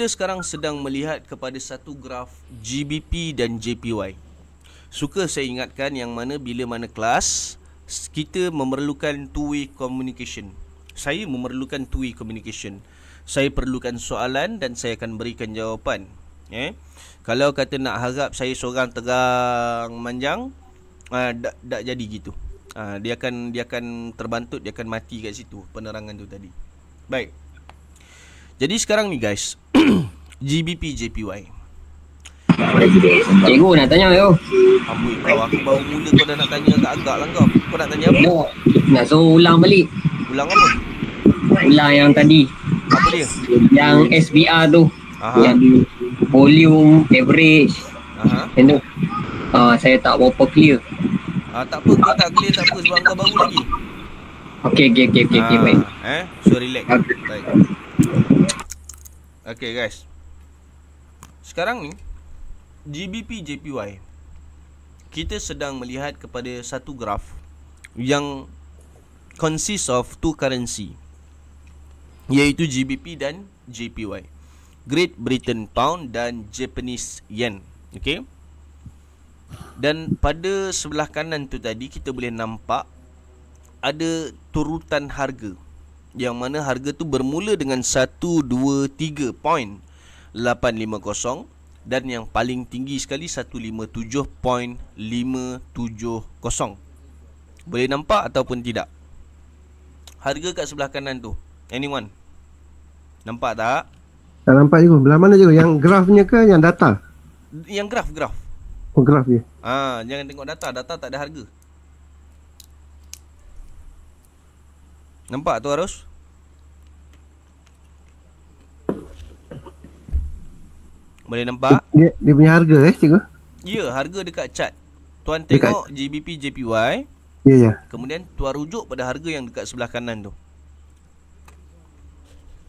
kita sekarang sedang melihat kepada satu graf GBP dan JPY. Suka saya ingatkan yang mana bila mana kelas kita memerlukan two-way communication. Saya memerlukan two-way communication. Saya perlukan soalan dan saya akan berikan jawapan. Eh? Kalau kata nak harap saya seorang tegang manjang, uh, ah, tak, tak jadi gitu. Uh, dia akan dia akan terbantut, dia akan mati kat situ penerangan tu tadi. Baik. Jadi sekarang ni guys GBP JPY Cikgu nak tanya yo. Amboi kau aku baru mula kau dah nak tanya agak-agak lah kau Kau nak tanya apa? Nak, nak suruh ulang balik Ulang apa? Ulang yang tadi Apa dia? Yang SBR tu Aha. Yang volume, average Aha. Yang tu uh, Saya tak berapa clear Ah, tak apa, kau tak clear tak apa sebab kau baru lagi Okay, okay, okay, okay, ah, baik Eh, so relax okay. Baik. Okay guys Sekarang ni GBP JPY Kita sedang melihat kepada satu graf Yang Consist of two currency Iaitu GBP dan JPY Great Britain Pound dan Japanese Yen Okay Dan pada sebelah kanan tu tadi Kita boleh nampak Ada turutan harga yang mana harga tu bermula dengan point 123.850 dan yang paling tinggi sekali point 157.570. Boleh nampak ataupun tidak? Harga kat sebelah kanan tu. Anyone? Nampak tak? Tak nampak juga. Belah mana juga? Yang grafnya ke yang data? Yang graf, graf. Oh, graf dia. Ah, jangan tengok data. Data tak ada harga. Nampak tu arus? Boleh nampak? Dia, dia punya harga eh cikgu? Ya harga dekat cat. Tuan dekat tengok GBP JPY Ya yeah, ya yeah. Kemudian tuan rujuk pada harga yang dekat sebelah kanan tu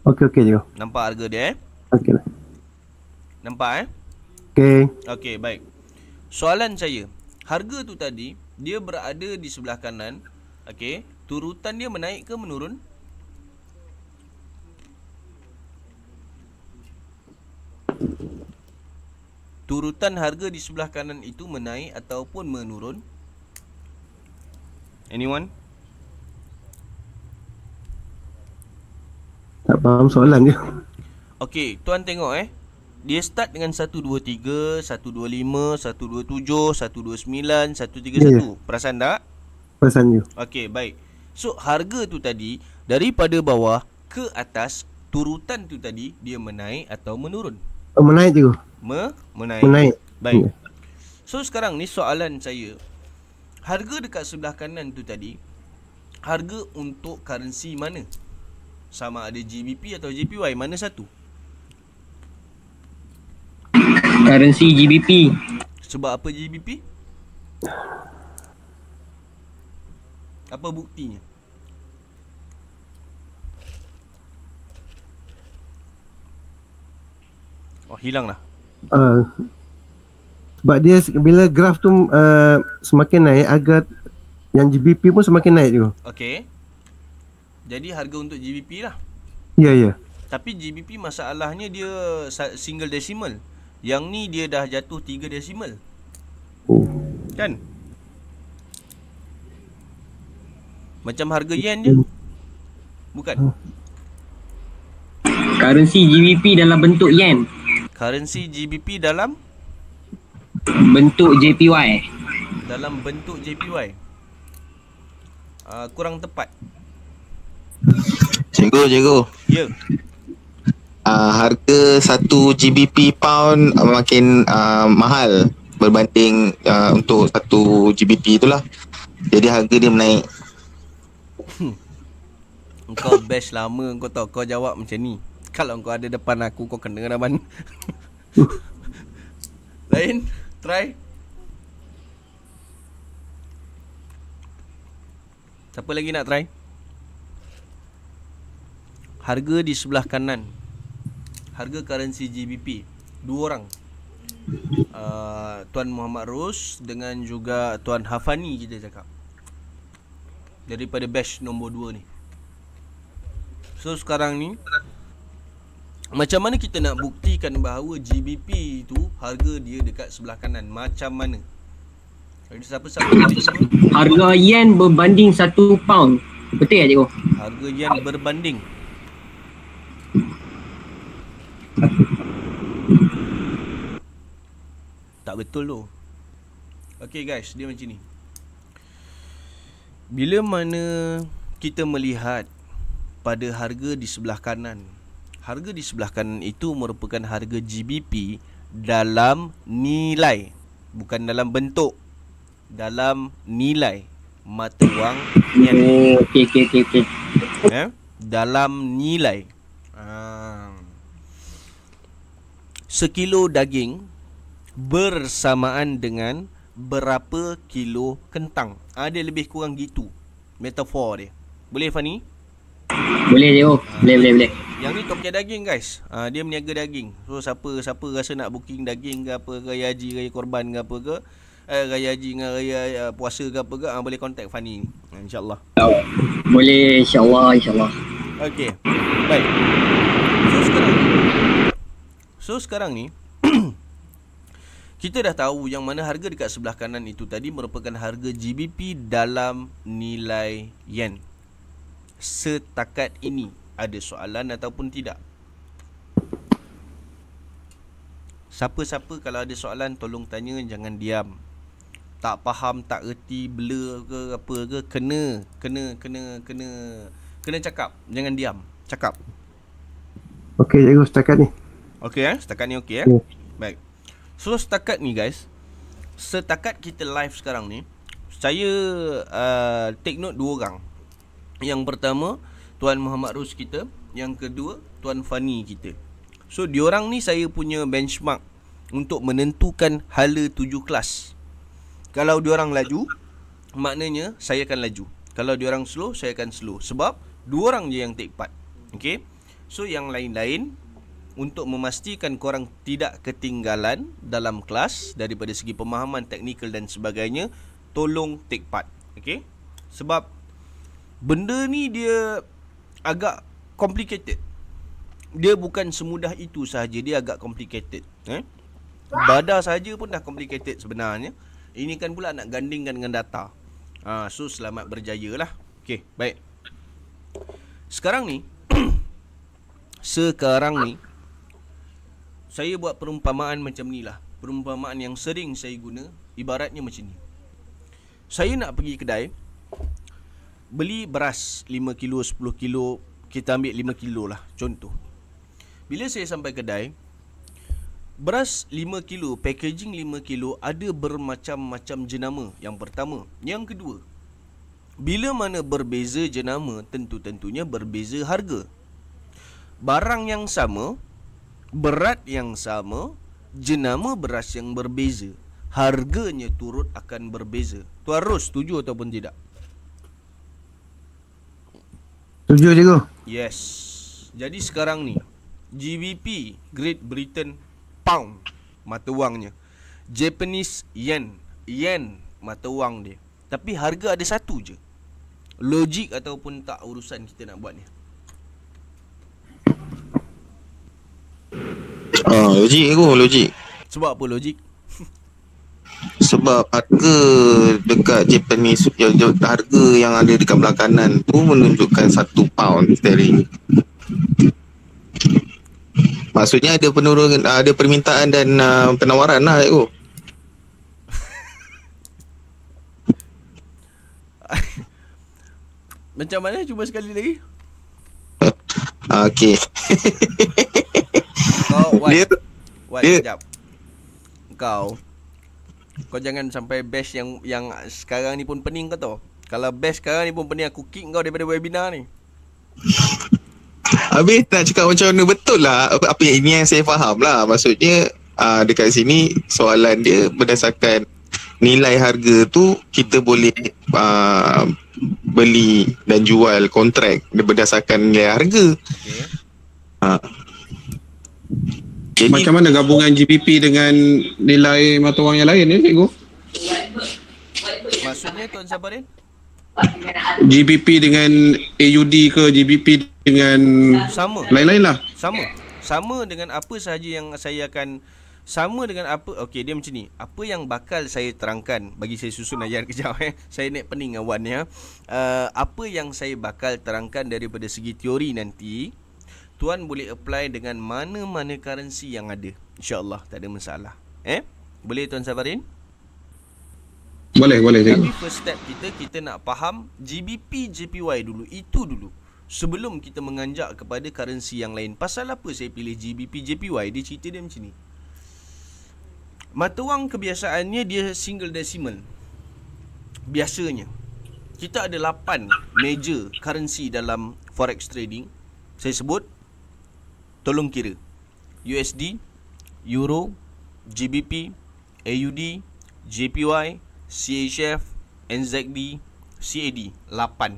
Okey okey cikgu Nampak harga dia eh? Okey lah Nampak eh? Okey Okey baik Soalan saya Harga tu tadi Dia berada di sebelah kanan Okey Turutan dia menaik ke menurun? Turutan harga di sebelah kanan itu menaik ataupun menurun? Anyone? Tak faham soalan dia. Okey, tuan tengok eh. Dia start dengan 123, 125, 127, 129, 131. Ya, ya. Perasan tak? Perasan dia. Okey, baik. So harga tu tadi daripada bawah ke atas turutan tu tadi dia menaik atau menurun? Oh, menaik tu. Me menaik. Menaik. Baik. Hmm. So sekarang ni soalan saya. Harga dekat sebelah kanan tu tadi harga untuk currency mana? Sama ada GBP atau JPY mana satu? Currency GBP. Sebab apa GBP? Apa buktinya? Oh hilang lah. Uh, ah. sebab dia bila graf tu uh, semakin naik agar yang GBP pun semakin naik juga. Okay. Jadi harga untuk GBP lah. Ya yeah, ya. Yeah. Tapi GBP masalahnya dia single decimal. Yang ni dia dah jatuh 3 decimal. Oh. Kan? Macam harga yen je. Bukan. Ah. Currency GBP dalam bentuk yen. Currency GBP dalam bentuk JPY. Dalam bentuk JPY. Uh, ah, kurang tepat. Cikgu, cikgu. Ya. Yeah. Uh, harga satu GBP pound uh, makin uh, mahal berbanding uh, untuk satu GBP itulah. Jadi harga dia menaik. Kau bash lama kau tahu kau jawab macam ni Kalau kau ada depan aku kau kena dah ban Lain try Siapa lagi nak try Harga di sebelah kanan Harga currency GBP Dua orang uh, Tuan Muhammad Rus Dengan juga Tuan Hafani kita cakap Daripada batch nombor dua ni So sekarang ni macam mana kita nak buktikan bahawa GBP itu harga dia dekat sebelah kanan? Macam mana? Jadi siapa-siapa harga yen berbanding satu pound. Betul ya cikgu? Harga yen berbanding. Tak betul tu. Okay guys, dia macam ni. Bila mana kita melihat pada harga di sebelah kanan. Harga di sebelah kanan itu merupakan harga GBP dalam nilai, bukan dalam bentuk. Dalam nilai mata wang yang oh, okey okey okey. Okay. eh? Ya, dalam nilai. Hmm. Sekilo daging bersamaan dengan berapa kilo kentang. Ada ah, ha, lebih kurang gitu. Metafor dia. Boleh Fani? Boleh Leo, boleh boleh boleh. Yang ni tokek daging guys. Uh, dia meniaga daging. So siapa siapa rasa nak booking daging ke apa raya haji, raya korban ke apa ke eh, raya haji dengan raya uh, puasa ke apa ke uh, boleh contact Fani insyaallah. Boleh insyaallah insyaallah. Okey. Baik. So sekarang So sekarang ni kita dah tahu yang mana harga dekat sebelah kanan itu tadi merupakan harga GBP dalam nilai yen setakat ini ada soalan ataupun tidak Siapa-siapa kalau ada soalan tolong tanya jangan diam Tak faham tak erti blur ke apa ke kena kena kena kena Kena cakap jangan diam cakap Okey cikgu setakat ni Okey eh setakat ni okey eh okay. Baik So setakat ni guys Setakat kita live sekarang ni Saya uh, take note dua orang yang pertama Tuan Muhammad Rus kita Yang kedua Tuan Fani kita So diorang ni saya punya benchmark Untuk menentukan hala tujuh kelas Kalau diorang laju Maknanya saya akan laju Kalau diorang slow saya akan slow Sebab dua orang je yang take part okay? So yang lain-lain untuk memastikan korang tidak ketinggalan dalam kelas daripada segi pemahaman teknikal dan sebagainya tolong take part Okay. sebab benda ni dia agak complicated. Dia bukan semudah itu sahaja, dia agak complicated. Eh? Badar sahaja pun dah complicated sebenarnya. Ini kan pula nak gandingkan dengan data. Ha, so selamat berjaya lah. Okay, baik. Sekarang ni, sekarang ni, saya buat perumpamaan macam ni lah. Perumpamaan yang sering saya guna, ibaratnya macam ni. Saya nak pergi kedai, beli beras 5 kilo 10 kilo kita ambil 5 kilo lah contoh bila saya sampai kedai beras 5 kilo packaging 5 kilo ada bermacam-macam jenama yang pertama yang kedua bila mana berbeza jenama tentu-tentunya berbeza harga barang yang sama berat yang sama jenama beras yang berbeza harganya turut akan berbeza tuan Ros setuju ataupun tidak Tujuh cikgu Yes Jadi sekarang ni GBP Great Britain Pound Mata wangnya Japanese Yen Yen Mata wang dia Tapi harga ada satu je Logik ataupun tak urusan kita nak buat ni logik aku, ah, logik Sebab apa logik? sebab harga dekat Japanese yang, harga yang ada dekat belah kanan tu menunjukkan satu pound sterling maksudnya ada penurunan ada permintaan dan uh, penawaran lah itu macam mana cuba sekali lagi ah, Okay Kau Wan Wan sekejap Kau kau jangan sampai bash yang yang sekarang ni pun pening kau tahu. Kalau bash sekarang ni pun pening aku kick kau daripada webinar ni. Habis nak cakap macam mana betul lah apa yang ini yang saya faham lah. Maksudnya uh, dekat sini soalan dia berdasarkan nilai harga tu kita boleh uh, beli dan jual kontrak berdasarkan nilai harga. Okay. Uh. Ah. Jadi, macam mana gabungan GBP dengan nilai mata wang yang lain ni, ya, cikgu? Maksudnya Tuan Sabarin? GBP dengan AUD ke GBP dengan sama. lain-lain lah? Sama. Sama dengan apa sahaja yang saya akan sama dengan apa okey dia macam ni apa yang bakal saya terangkan bagi saya susun ayat kejap eh saya naik pening awan ya uh, apa yang saya bakal terangkan daripada segi teori nanti tuan boleh apply dengan mana-mana currency yang ada. InsyaAllah, tak ada masalah. Eh? Boleh tuan Sabarin? Boleh, boleh. Tapi boleh. first step kita, kita nak faham GBP, JPY dulu. Itu dulu. Sebelum kita menganjak kepada currency yang lain. Pasal apa saya pilih GBP, JPY? Dia cerita dia macam ni. Mata wang kebiasaannya dia single decimal. Biasanya. Kita ada 8 major currency dalam forex trading. Saya sebut Tolong kira USD Euro GBP AUD JPY CHF NZD CAD 8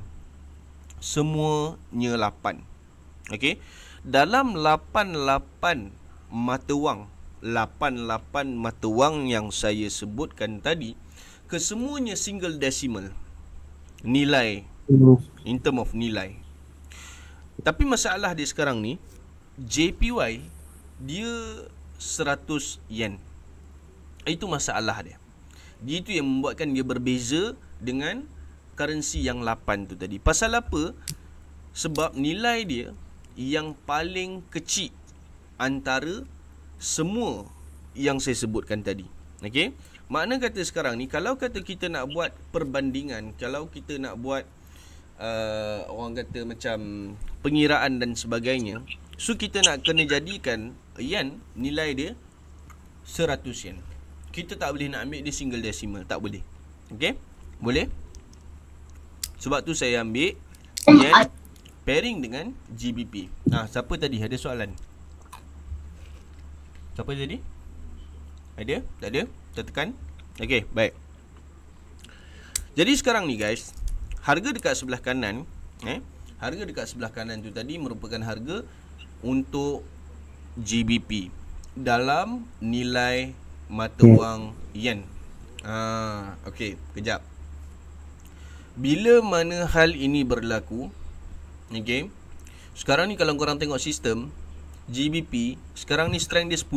Semuanya 8 Okay Dalam 8-8 mata wang 8-8 mata wang yang saya sebutkan tadi Kesemuanya single decimal Nilai hmm. In term of nilai Tapi masalah dia sekarang ni JPY dia 100 yen. Itu masalah dia. Dia itu yang membuatkan dia berbeza dengan currency yang 8 tu tadi. Pasal apa? Sebab nilai dia yang paling kecil antara semua yang saya sebutkan tadi. Okey. Makna kata sekarang ni kalau kata kita nak buat perbandingan, kalau kita nak buat uh, orang kata macam pengiraan dan sebagainya, So kita nak kena jadikan yen nilai dia 100 yen. Kita tak boleh nak ambil dia single decimal, tak boleh. Okey? Boleh? Sebab tu saya ambil yen pairing dengan GBP. Nah, siapa tadi ada soalan? Siapa tadi? Ada? Tak ada? Tertekan? Okey, baik. Jadi sekarang ni guys, harga dekat sebelah kanan, eh, harga dekat sebelah kanan tu tadi merupakan harga untuk GBP dalam nilai mata hmm. wang yen. Ah, okey, kejap. Bila mana hal ini berlaku? Okey. Sekarang ni kalau korang tengok sistem GBP, sekarang ni strength dia 10.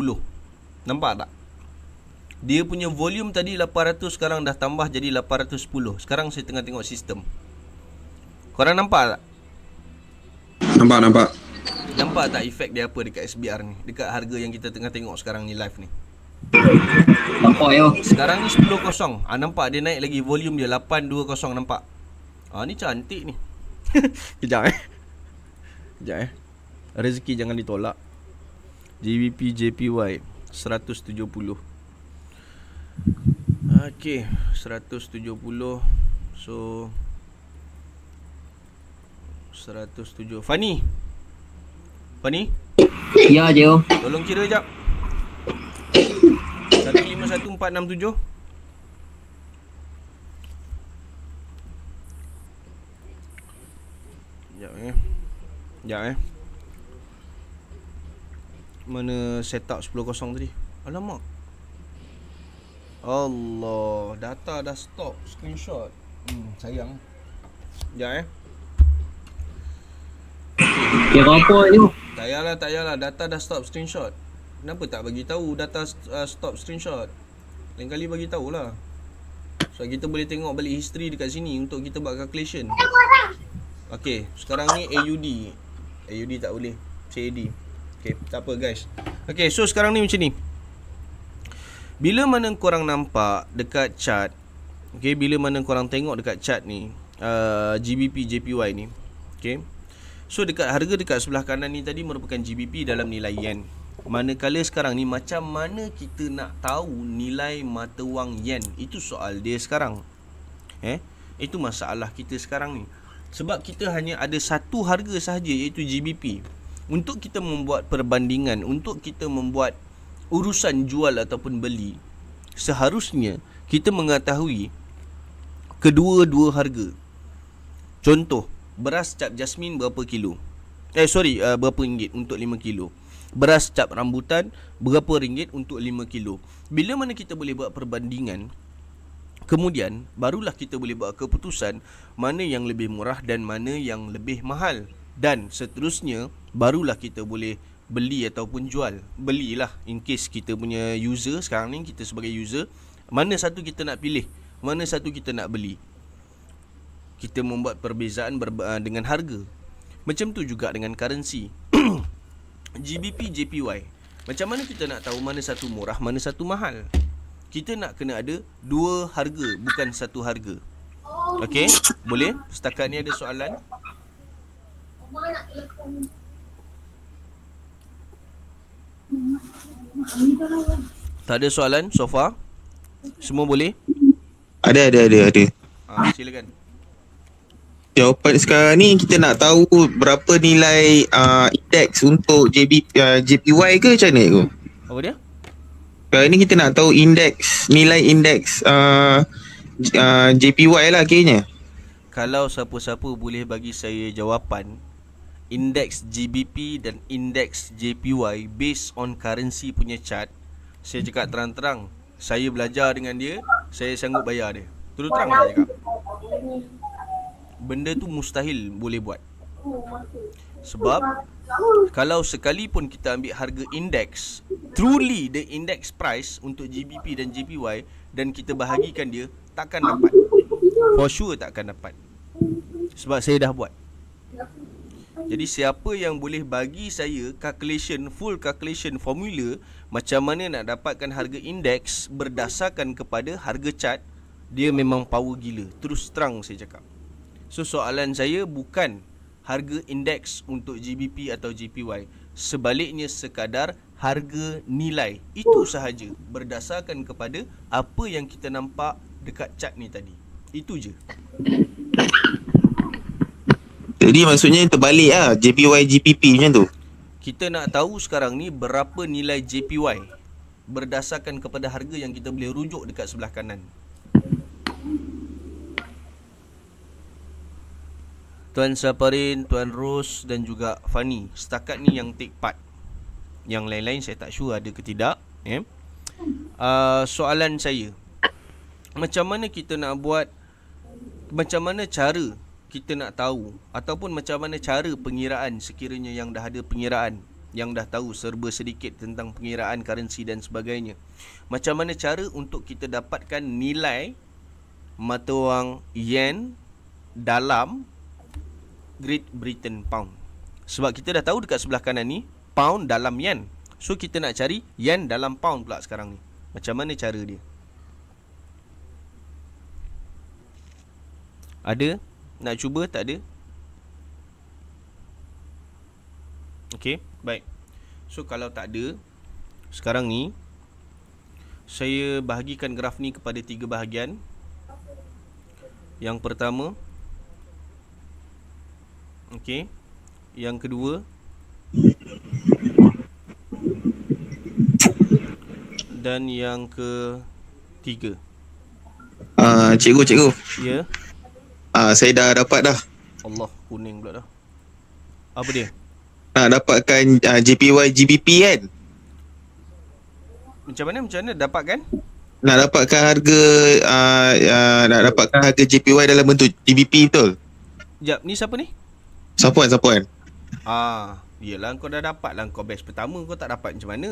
Nampak tak? Dia punya volume tadi 800 sekarang dah tambah jadi 810. Sekarang saya tengah tengok sistem. Korang nampak tak? Nampak, nampak. Nampak tak efek dia apa dekat SBR ni? Dekat harga yang kita tengah tengok sekarang ni live ni. Nampak yo. Sekarang ni 10.0. kosong. ha, nampak dia naik lagi volume dia 820 nampak. Ah ha, ni cantik ni. Kejap eh. Kejap eh. Rezeki jangan ditolak. JVP JPY 170. Okey, 170. So 170. Fanny, apa ni? Ya, Jo. Tolong kira jap. 151467. Jap eh. Jap eh. Mana setup 10.0 tadi? Alamak. Allah, data dah stop screenshot. Hmm, sayang. Jap eh. Ya apa tu? Tak yalah, tak yalah. Data dah stop screenshot. Kenapa tak bagi tahu data uh, stop screenshot? Lain kali bagi tahulah. So kita boleh tengok balik history dekat sini untuk kita buat calculation. Okey, sekarang ni AUD. AUD tak boleh. CAD. Okey. tak apa guys. Okey, so sekarang ni macam ni. Bila mana korang nampak dekat chat, Okay, bila mana korang tengok dekat chat ni uh, GBP, JPY ni Okay So dekat harga dekat sebelah kanan ni tadi merupakan GBP dalam nilai yen. Manakala sekarang ni macam mana kita nak tahu nilai mata wang yen? Itu soal dia sekarang. Eh, itu masalah kita sekarang ni. Sebab kita hanya ada satu harga sahaja iaitu GBP. Untuk kita membuat perbandingan, untuk kita membuat urusan jual ataupun beli, seharusnya kita mengetahui kedua-dua harga. Contoh, beras cap jasmin berapa kilo? Eh sorry, uh, berapa ringgit untuk 5 kilo? Beras cap rambutan berapa ringgit untuk 5 kilo? Bila mana kita boleh buat perbandingan? Kemudian barulah kita boleh buat keputusan mana yang lebih murah dan mana yang lebih mahal. Dan seterusnya barulah kita boleh beli ataupun jual. Belilah in case kita punya user sekarang ni kita sebagai user mana satu kita nak pilih? Mana satu kita nak beli? kita membuat perbezaan ber, eh, dengan harga. Macam tu juga dengan currency. GBP JPY. Macam mana kita nak tahu mana satu murah, mana satu mahal? Kita nak kena ada dua harga, bukan satu harga. Okey, boleh? Setakat ni ada soalan? Tak ada soalan so far? Semua boleh? Ada, ada, ada, ada. Ha, silakan. Jawapan sekarang ni kita nak tahu berapa nilai uh, indeks untuk JB, uh, JPY ke macam ni tu? Apa dia? Sekarang ni kita nak tahu indeks, nilai indeks uh, uh, JPY lah akhirnya. Kalau siapa-siapa boleh bagi saya jawapan indeks GBP dan indeks JPY based on currency punya chart, saya cakap terang-terang, saya belajar dengan dia, saya sanggup bayar dia. Terus terang lah cakap benda tu mustahil boleh buat. Oh, Sebab oh, kalau sekalipun kita ambil harga indeks, truly the index price untuk GBP dan JPY dan kita bahagikan dia, takkan dapat. For sure takkan dapat. Sebab saya dah buat. Jadi siapa yang boleh bagi saya calculation, full calculation formula macam mana nak dapatkan harga indeks berdasarkan kepada harga cat, dia memang power gila. Terus terang saya cakap. So soalan saya bukan harga indeks untuk GBP atau GPY Sebaliknya sekadar harga nilai Itu sahaja berdasarkan kepada apa yang kita nampak dekat chat ni tadi Itu je Jadi maksudnya terbalik lah JPY, GPP macam tu Kita nak tahu sekarang ni berapa nilai JPY Berdasarkan kepada harga yang kita boleh rujuk dekat sebelah kanan Tuan Saparin, Tuan Rose dan juga Fani. Setakat ni yang take part. Yang lain-lain saya tak sure ada ke tidak. Eh? Uh, soalan saya. Macam mana kita nak buat, macam mana cara kita nak tahu ataupun macam mana cara pengiraan sekiranya yang dah ada pengiraan yang dah tahu serba sedikit tentang pengiraan currency dan sebagainya. Macam mana cara untuk kita dapatkan nilai mata wang yen dalam Great Britain Pound. Sebab kita dah tahu dekat sebelah kanan ni pound dalam yen. So kita nak cari yen dalam pound pula sekarang ni. Macam mana cara dia? Ada? Nak cuba tak ada? Okay, baik. So kalau tak ada sekarang ni saya bahagikan graf ni kepada tiga bahagian. Yang pertama, Okey. Yang kedua dan yang ke tiga. Ah, uh, cikgu, cikgu. Ya. Ah, uh, saya dah dapat dah. Allah, kuning pula dah. Apa dia? Nak dapatkan uh, ah, JPY GBP kan? Macam mana? Macam mana dapatkan? Nak dapatkan harga uh, uh, nak dapatkan harga JPY dalam bentuk GBP betul? Sekejap, ni siapa ni? Siapa kan? Siapa kan? Ah, yelah kau dah dapat lah kau batch pertama kau tak dapat macam mana?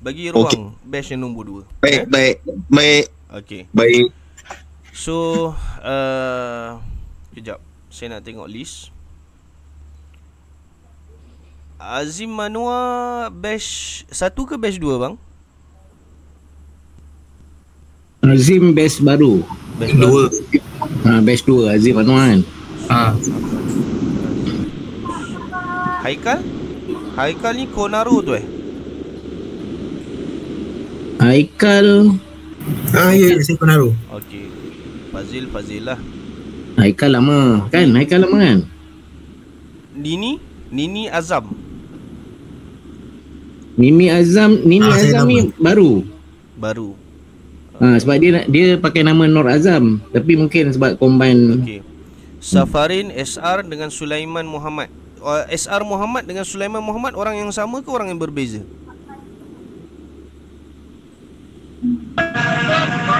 Bagi ruang okay. batch yang nombor 2. Baik, eh? baik, baik. Okey. Baik. So, uh, kejap. Saya nak tengok list. Azim Manua batch satu ke batch dua bang? Azim best baru. Best dua. Ha, best dua Azim Anwar kan. Ha. Haikal? Haikal ni Konaru tu eh? Haikal Ah, ya, ya, saya Konaru Okey Fazil, Fazil lah Haikal lama kan? Haikal lama kan? Nini? Nini Azam Mimi Azam, Nini ah, Azam ni baru Baru Ha, sebab dia dia pakai nama Nur Azam tapi mungkin sebab combine okay. Safarin SR dengan Sulaiman Muhammad uh, SR Muhammad dengan Sulaiman Muhammad Orang yang sama ke orang yang berbeza?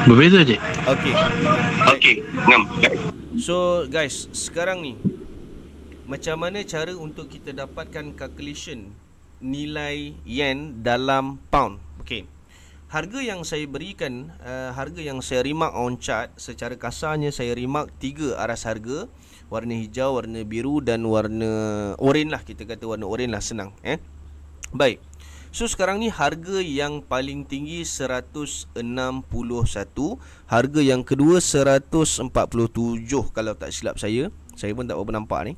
Berbeza je Okay Okay Ngam So guys Sekarang ni Macam mana cara untuk kita dapatkan calculation Nilai yen dalam pound Okay harga yang saya berikan uh, harga yang saya remark on chart secara kasarnya saya remark tiga aras harga warna hijau warna biru dan warna oren lah kita kata warna oren lah senang eh baik So sekarang ni harga yang paling tinggi 161 Harga yang kedua 147 kalau tak silap saya Saya pun tak berapa nampak ni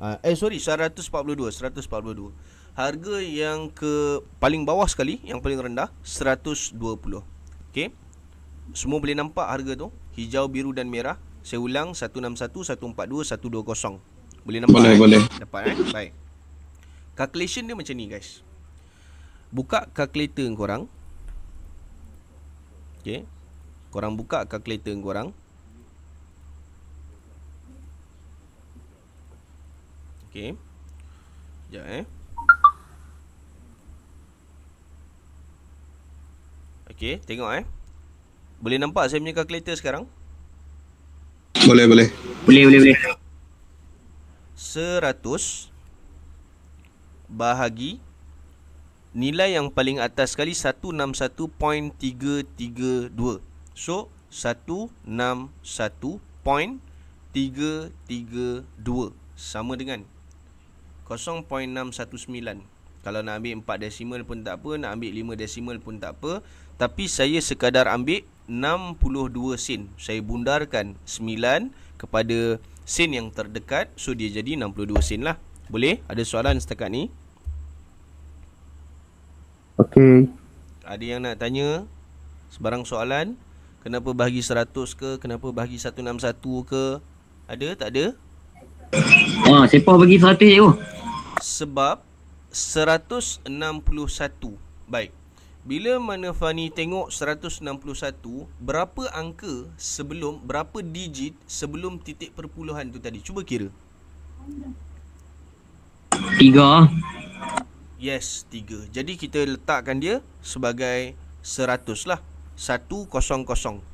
ah, Eh sorry 142 142 harga yang ke paling bawah sekali yang paling rendah 120 okey semua boleh nampak harga tu hijau biru dan merah saya ulang 161 142 120 boleh nampak boleh kan? boleh dapat eh baik calculation dia macam ni guys buka calculator korang okey korang buka calculator korang okey Sekejap eh Okay, tengok eh. Boleh nampak saya punya calculator sekarang? Boleh, boleh. Boleh, boleh, boleh. Seratus bahagi nilai yang paling atas sekali 161.332. So, 161.332 sama dengan 0.619. Kalau nak ambil 4 desimal pun tak apa, nak ambil 5 desimal pun tak apa. Tapi saya sekadar ambil 62 sen. Saya bundarkan 9 kepada sen yang terdekat. So dia jadi 62 sen lah. Boleh? Ada soalan setakat ni? Okey. Ada yang nak tanya? Sebarang soalan? Kenapa bahagi 100 ke? Kenapa bahagi 161 ke? Ada? Tak ada? Ha, ah, siapa bagi 100 tu? Sebab 161. Baik. Bila mana Fani tengok 161, berapa angka sebelum, berapa digit sebelum titik perpuluhan tu tadi? Cuba kira. Tiga. Yes, tiga. Jadi kita letakkan dia sebagai seratus lah. Satu, kosong, kosong.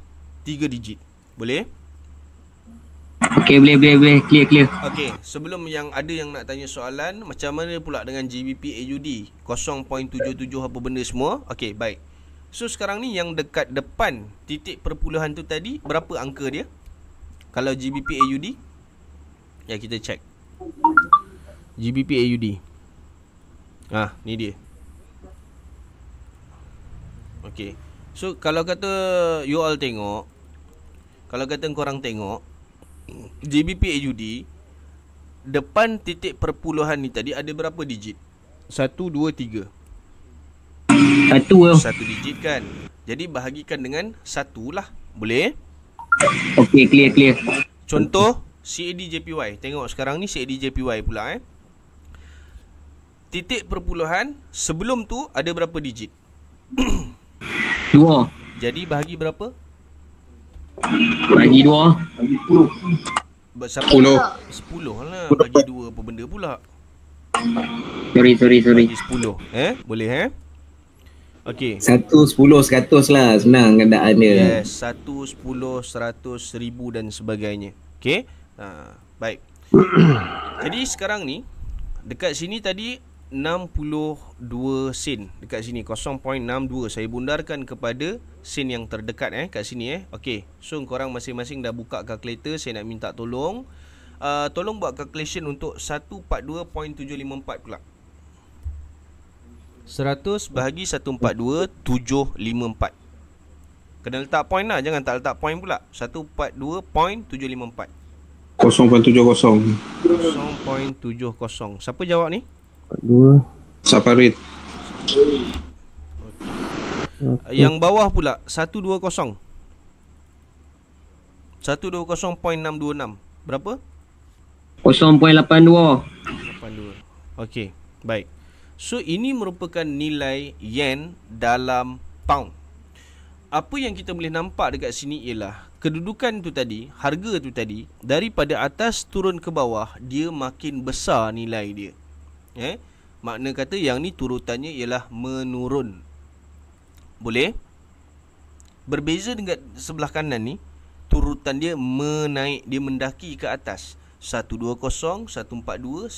Tiga digit. Boleh? Boleh. Okey boleh boleh boleh clear clear. Okey, sebelum yang ada yang nak tanya soalan, macam mana pula dengan GBP AUD 0.77 apa benda semua? Okey, baik. So sekarang ni yang dekat depan titik perpuluhan tu tadi berapa angka dia? Kalau GBP AUD? Ya kita check. GBP AUD. Ah, ha, ni dia. Okey. So kalau kata you all tengok kalau kata orang tengok JBP AUD Depan titik perpuluhan ni tadi ada berapa digit? Satu, dua, tiga Satu lah Satu digit kan Jadi bahagikan dengan satu lah Boleh? Okey, clear, clear Contoh CAD JPY Tengok sekarang ni CAD JPY pula eh Titik perpuluhan sebelum tu ada berapa digit? Dua Jadi bahagi berapa? Bagi dua. Bagi sepuluh. Sepuluh lah. Bagi dua apa benda pula. Sorry, sorry, sorry. Bagi sepuluh. Eh? Boleh eh? Okay. Satu, sepuluh, seratus lah. Senang kan tak Yes. Satu, sepuluh, seratus, seribu dan sebagainya. Okay. Ha, baik. Jadi sekarang ni, dekat sini tadi 62 sen dekat sini 0.62 saya bundarkan kepada sen yang terdekat eh kat sini eh okey so korang masing-masing dah buka calculator saya nak minta tolong uh, tolong buat calculation untuk 142.754 pula 100 bahagi 142.754. kena letak point lah jangan tak letak point pula 142.754 0.70 0.70 Siapa jawab ni? dua. separate okay. yang bawah pula satu satu dua dua kosong. kosong enam dua enam. berapa kosong lapan dua. lapan dua. okey baik so ini merupakan nilai yen dalam pound apa yang kita boleh nampak dekat sini ialah kedudukan tu tadi, harga tu tadi daripada atas turun ke bawah dia makin besar nilai dia eh makna kata yang ni turutannya ialah menurun boleh berbeza dengan sebelah kanan ni turutan dia menaik dia mendaki ke atas 120 142 161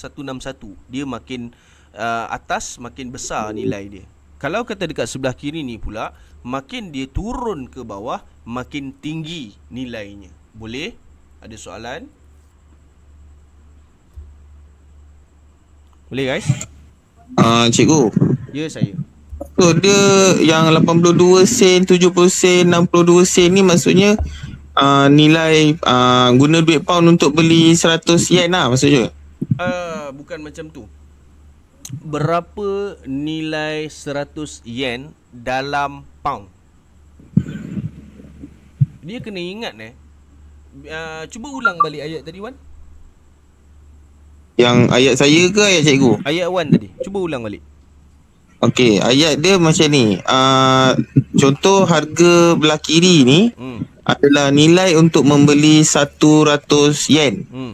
dia makin uh, atas makin besar nilai dia kalau kata dekat sebelah kiri ni pula makin dia turun ke bawah makin tinggi nilainya boleh ada soalan Boleh guys? Ah, uh, cikgu. Ya, saya. So dia yang 82 sen, 70 sen, 62 sen ni maksudnya uh, nilai uh, guna duit pound untuk beli 100 yen lah maksudnya. Ah, uh, bukan macam tu. Berapa nilai 100 yen dalam pound? Dia kena ingat eh. Uh, cuba ulang balik ayat tadi Wan. Yang ayat saya ke ayat cikgu? Ayat Wan tadi. Cuba ulang balik. Okey, ayat dia macam ni. Uh, contoh harga belah kiri ni hmm. adalah nilai untuk membeli 100 yen. Hmm.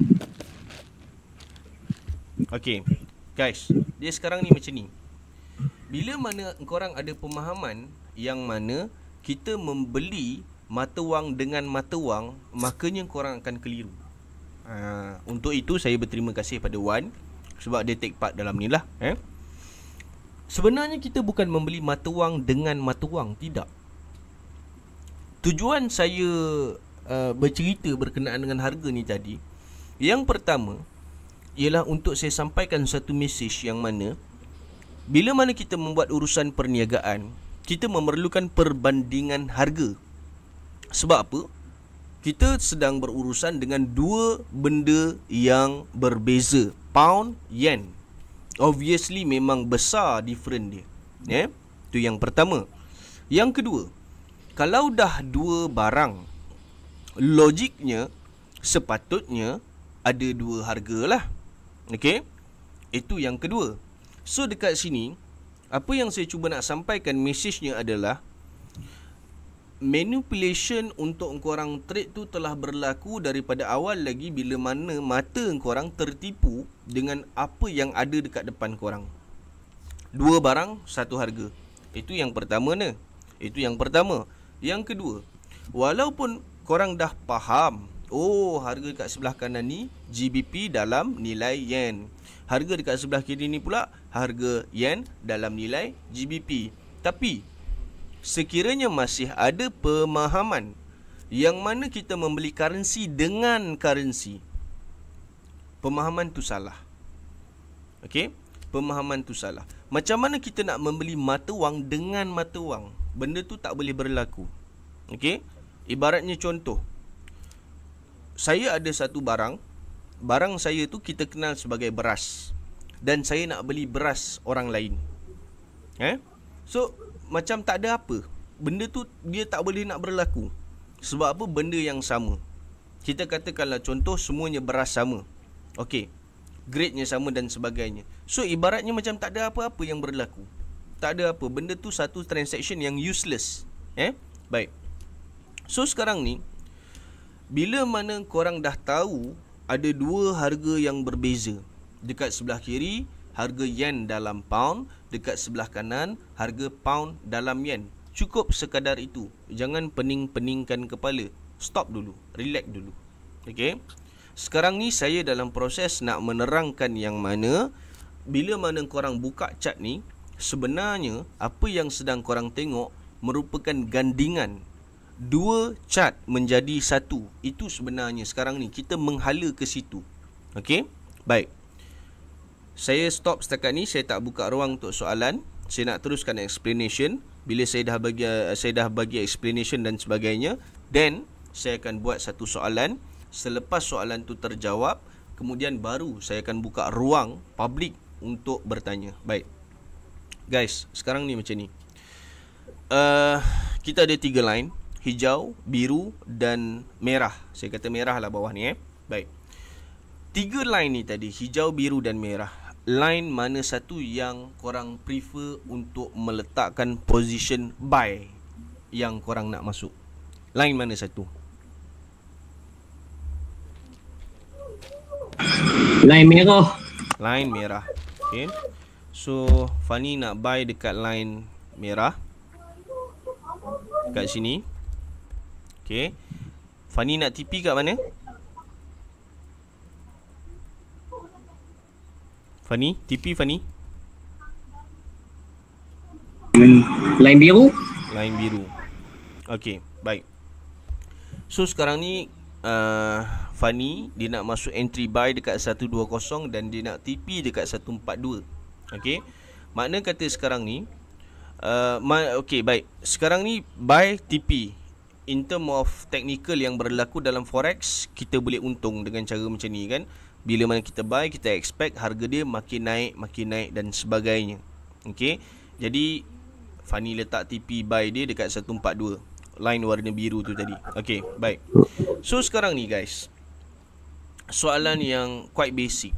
Okey. Guys, dia sekarang ni macam ni. Bila mana korang ada pemahaman yang mana kita membeli mata wang dengan mata wang, makanya korang akan keliru. Ah. Untuk itu saya berterima kasih pada Wan Sebab dia take part dalam ni lah eh? Sebenarnya kita bukan membeli mata wang dengan mata wang Tidak Tujuan saya uh, bercerita berkenaan dengan harga ni tadi Yang pertama Ialah untuk saya sampaikan satu mesej yang mana Bila mana kita membuat urusan perniagaan Kita memerlukan perbandingan harga Sebab apa? kita sedang berurusan dengan dua benda yang berbeza pound yen obviously memang besar different dia Yeah. eh? tu yang pertama yang kedua kalau dah dua barang logiknya sepatutnya ada dua harga lah. okey itu yang kedua so dekat sini apa yang saya cuba nak sampaikan mesejnya adalah manipulation untuk korang trade tu telah berlaku daripada awal lagi bila mana mata korang tertipu dengan apa yang ada dekat depan korang. Dua barang, satu harga. Itu yang pertama ni. Itu yang pertama. Yang kedua, walaupun korang dah faham Oh harga dekat sebelah kanan ni GBP dalam nilai yen Harga dekat sebelah kiri ni pula Harga yen dalam nilai GBP Tapi sekiranya masih ada pemahaman yang mana kita membeli currency dengan currency pemahaman tu salah okey pemahaman tu salah macam mana kita nak membeli mata wang dengan mata wang benda tu tak boleh berlaku okey ibaratnya contoh saya ada satu barang barang saya tu kita kenal sebagai beras dan saya nak beli beras orang lain eh so macam tak ada apa. Benda tu dia tak boleh nak berlaku. Sebab apa? Benda yang sama. Kita katakanlah contoh semuanya beras sama. Okey. Grade-nya sama dan sebagainya. So ibaratnya macam tak ada apa-apa yang berlaku. Tak ada apa. Benda tu satu transaction yang useless. Eh? Baik. So sekarang ni bila mana korang dah tahu ada dua harga yang berbeza dekat sebelah kiri harga yen dalam pound dekat sebelah kanan harga pound dalam yen. Cukup sekadar itu. Jangan pening-peningkan kepala. Stop dulu. Relax dulu. okey Sekarang ni saya dalam proses nak menerangkan yang mana bila mana korang buka cat ni sebenarnya apa yang sedang korang tengok merupakan gandingan dua cat menjadi satu. Itu sebenarnya sekarang ni kita menghala ke situ. okey Baik saya stop setakat ni saya tak buka ruang untuk soalan saya nak teruskan explanation bila saya dah bagi eh, saya dah bagi explanation dan sebagainya then saya akan buat satu soalan selepas soalan tu terjawab kemudian baru saya akan buka ruang public untuk bertanya baik guys sekarang ni macam ni uh, kita ada tiga line hijau biru dan merah saya kata merah lah bawah ni eh baik Tiga line ni tadi, hijau, biru dan merah line mana satu yang korang prefer untuk meletakkan position buy yang korang nak masuk. Line mana satu? Line merah. Line merah. Okay. So Fani nak buy dekat line merah. Dekat sini. Okay. Fani nak TP kat mana? Fani, TP Fani. Line biru. Line biru. Okay, baik. So sekarang ni uh, Fani dia nak masuk entry buy dekat 120 dan dia nak TP dekat 142. Okay, Makna kata sekarang ni uh, Okay baik Sekarang ni buy TP In term of technical yang berlaku dalam forex Kita boleh untung dengan cara macam ni kan bila mana kita buy kita expect harga dia makin naik makin naik dan sebagainya okey jadi Fani letak TP buy dia dekat 142 line warna biru tu tadi okey baik so sekarang ni guys soalan yang quite basic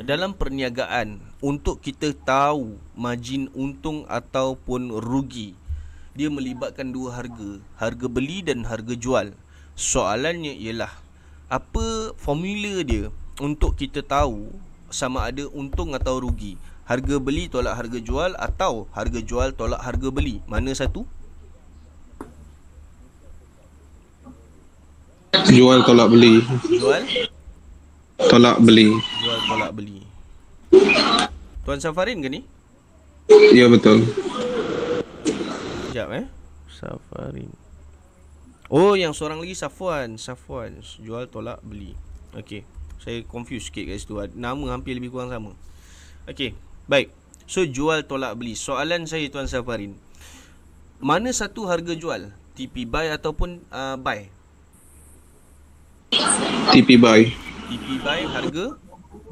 dalam perniagaan untuk kita tahu margin untung ataupun rugi dia melibatkan dua harga harga beli dan harga jual soalannya ialah apa formula dia untuk kita tahu sama ada untung atau rugi. Harga beli tolak harga jual atau harga jual tolak harga beli. Mana satu? Jual tolak beli. Jual tolak beli. Jual tolak beli. Tuan Safarin ke ni? Ya betul. Sekejap eh. Safarin. Oh yang seorang lagi Safuan, Safuan jual tolak beli. Okey. Saya confuse sikit kat situ Nama hampir lebih kurang sama Okay Baik So jual tolak beli Soalan saya Tuan Safarin Mana satu harga jual TP buy ataupun uh, buy TP buy TP buy harga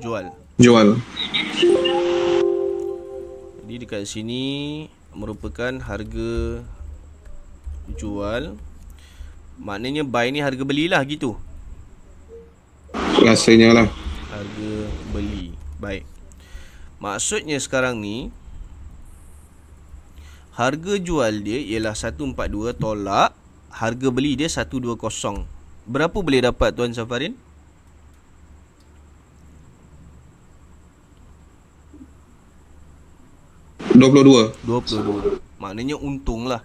jual Jual Jadi dekat sini Merupakan harga Jual Maknanya buy ni harga belilah gitu Rasanya lah Harga beli Baik Maksudnya sekarang ni Harga jual dia ialah 142 tolak Harga beli dia 120 Berapa boleh dapat Tuan Safarin? Dua puluh dua Maknanya untung lah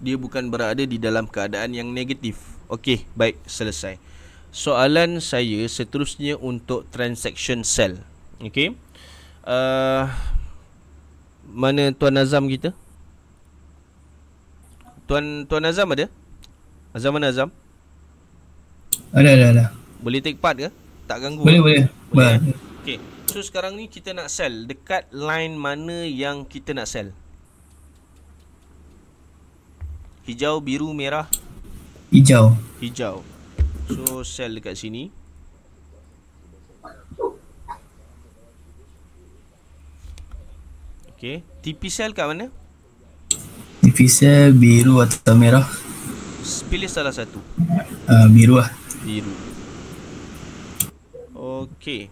Dia bukan berada di dalam keadaan yang negatif Okey, baik, selesai soalan saya seterusnya untuk transaction sell. Okey. Uh, mana Tuan Nazam kita? Tuan Tuan Nazam ada? Azam mana Azam? Ada ada ada. Boleh take part ke? Tak ganggu. Boleh eh? boleh. Boleh. Eh? Okey. So sekarang ni kita nak sell dekat line mana yang kita nak sell? Hijau, biru, merah? Hijau. Hijau. So sell dekat sini Okay TP sell kat mana? TP sell biru atau merah Pilih salah satu uh, Biru lah Biru Okay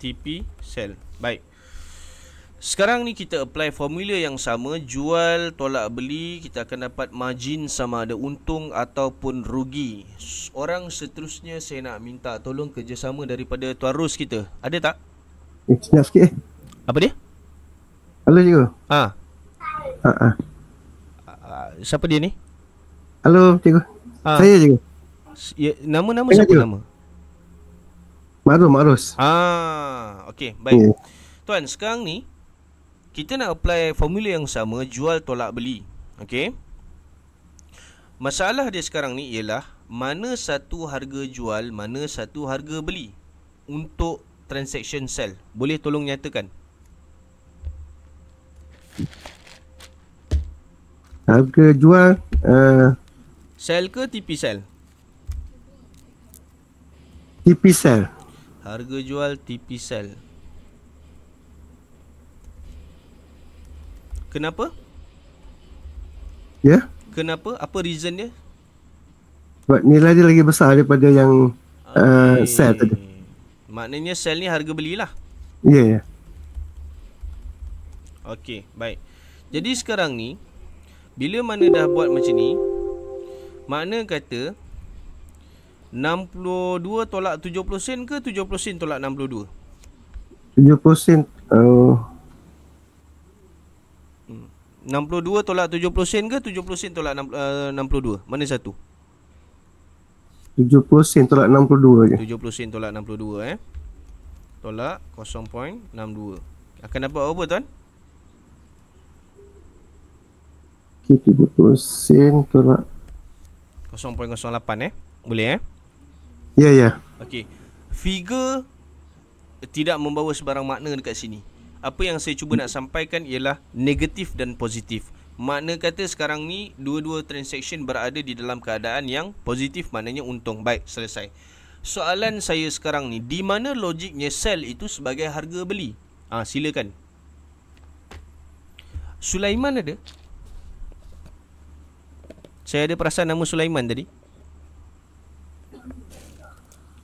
TP sell Baik sekarang ni kita apply formula yang sama Jual, tolak beli Kita akan dapat margin sama ada untung ataupun rugi Orang seterusnya saya nak minta tolong kerjasama daripada Tuan Rus kita Ada tak? Eh, senyap sikit eh Apa dia? Halo cikgu. Ha? Ha? Ha? ha. Siapa dia ni? Halo cikgu. Ha. Saya cikgu. Ya, nama-nama Saya siapa cikgu. nama? Maru, Marus. Ah, ha, okey, baik. Yeah. Hmm. Tuan, sekarang ni kita nak apply formula yang sama jual tolak beli okay? masalah dia sekarang ni ialah mana satu harga jual mana satu harga beli untuk transaction sell boleh tolong nyatakan harga jual uh... sell ke tipi sell tipi sell harga jual tipi sell Kenapa? Ya? Yeah? Kenapa? Apa reason dia? Sebab nilai dia lagi besar daripada yang ah, eh, okay. uh, sell tadi. Maknanya sell ni harga belilah. Ya, yeah, Yeah. Okey, baik. Jadi sekarang ni bila mana dah buat macam ni, makna kata 62 tolak 70 sen ke 70 sen tolak 62? 70 sen uh, 62 tolak 70 sen ke 70 sen tolak 62? Eh, Mana satu? 70 sen tolak 62 je. 70 sen tolak 62 eh. Tolak 0.62. Akan dapat apa tuan? Okay, 70 sen tolak 0.08 eh. Boleh eh? Ya, yeah, ya. Yeah. Okey. Figure tidak membawa sebarang makna dekat sini apa yang saya cuba nak sampaikan ialah negatif dan positif. Makna kata sekarang ni dua-dua transaksi berada di dalam keadaan yang positif maknanya untung. Baik, selesai. Soalan saya sekarang ni, di mana logiknya sell itu sebagai harga beli? Ah, ha, silakan. Sulaiman ada? Saya ada perasan nama Sulaiman tadi.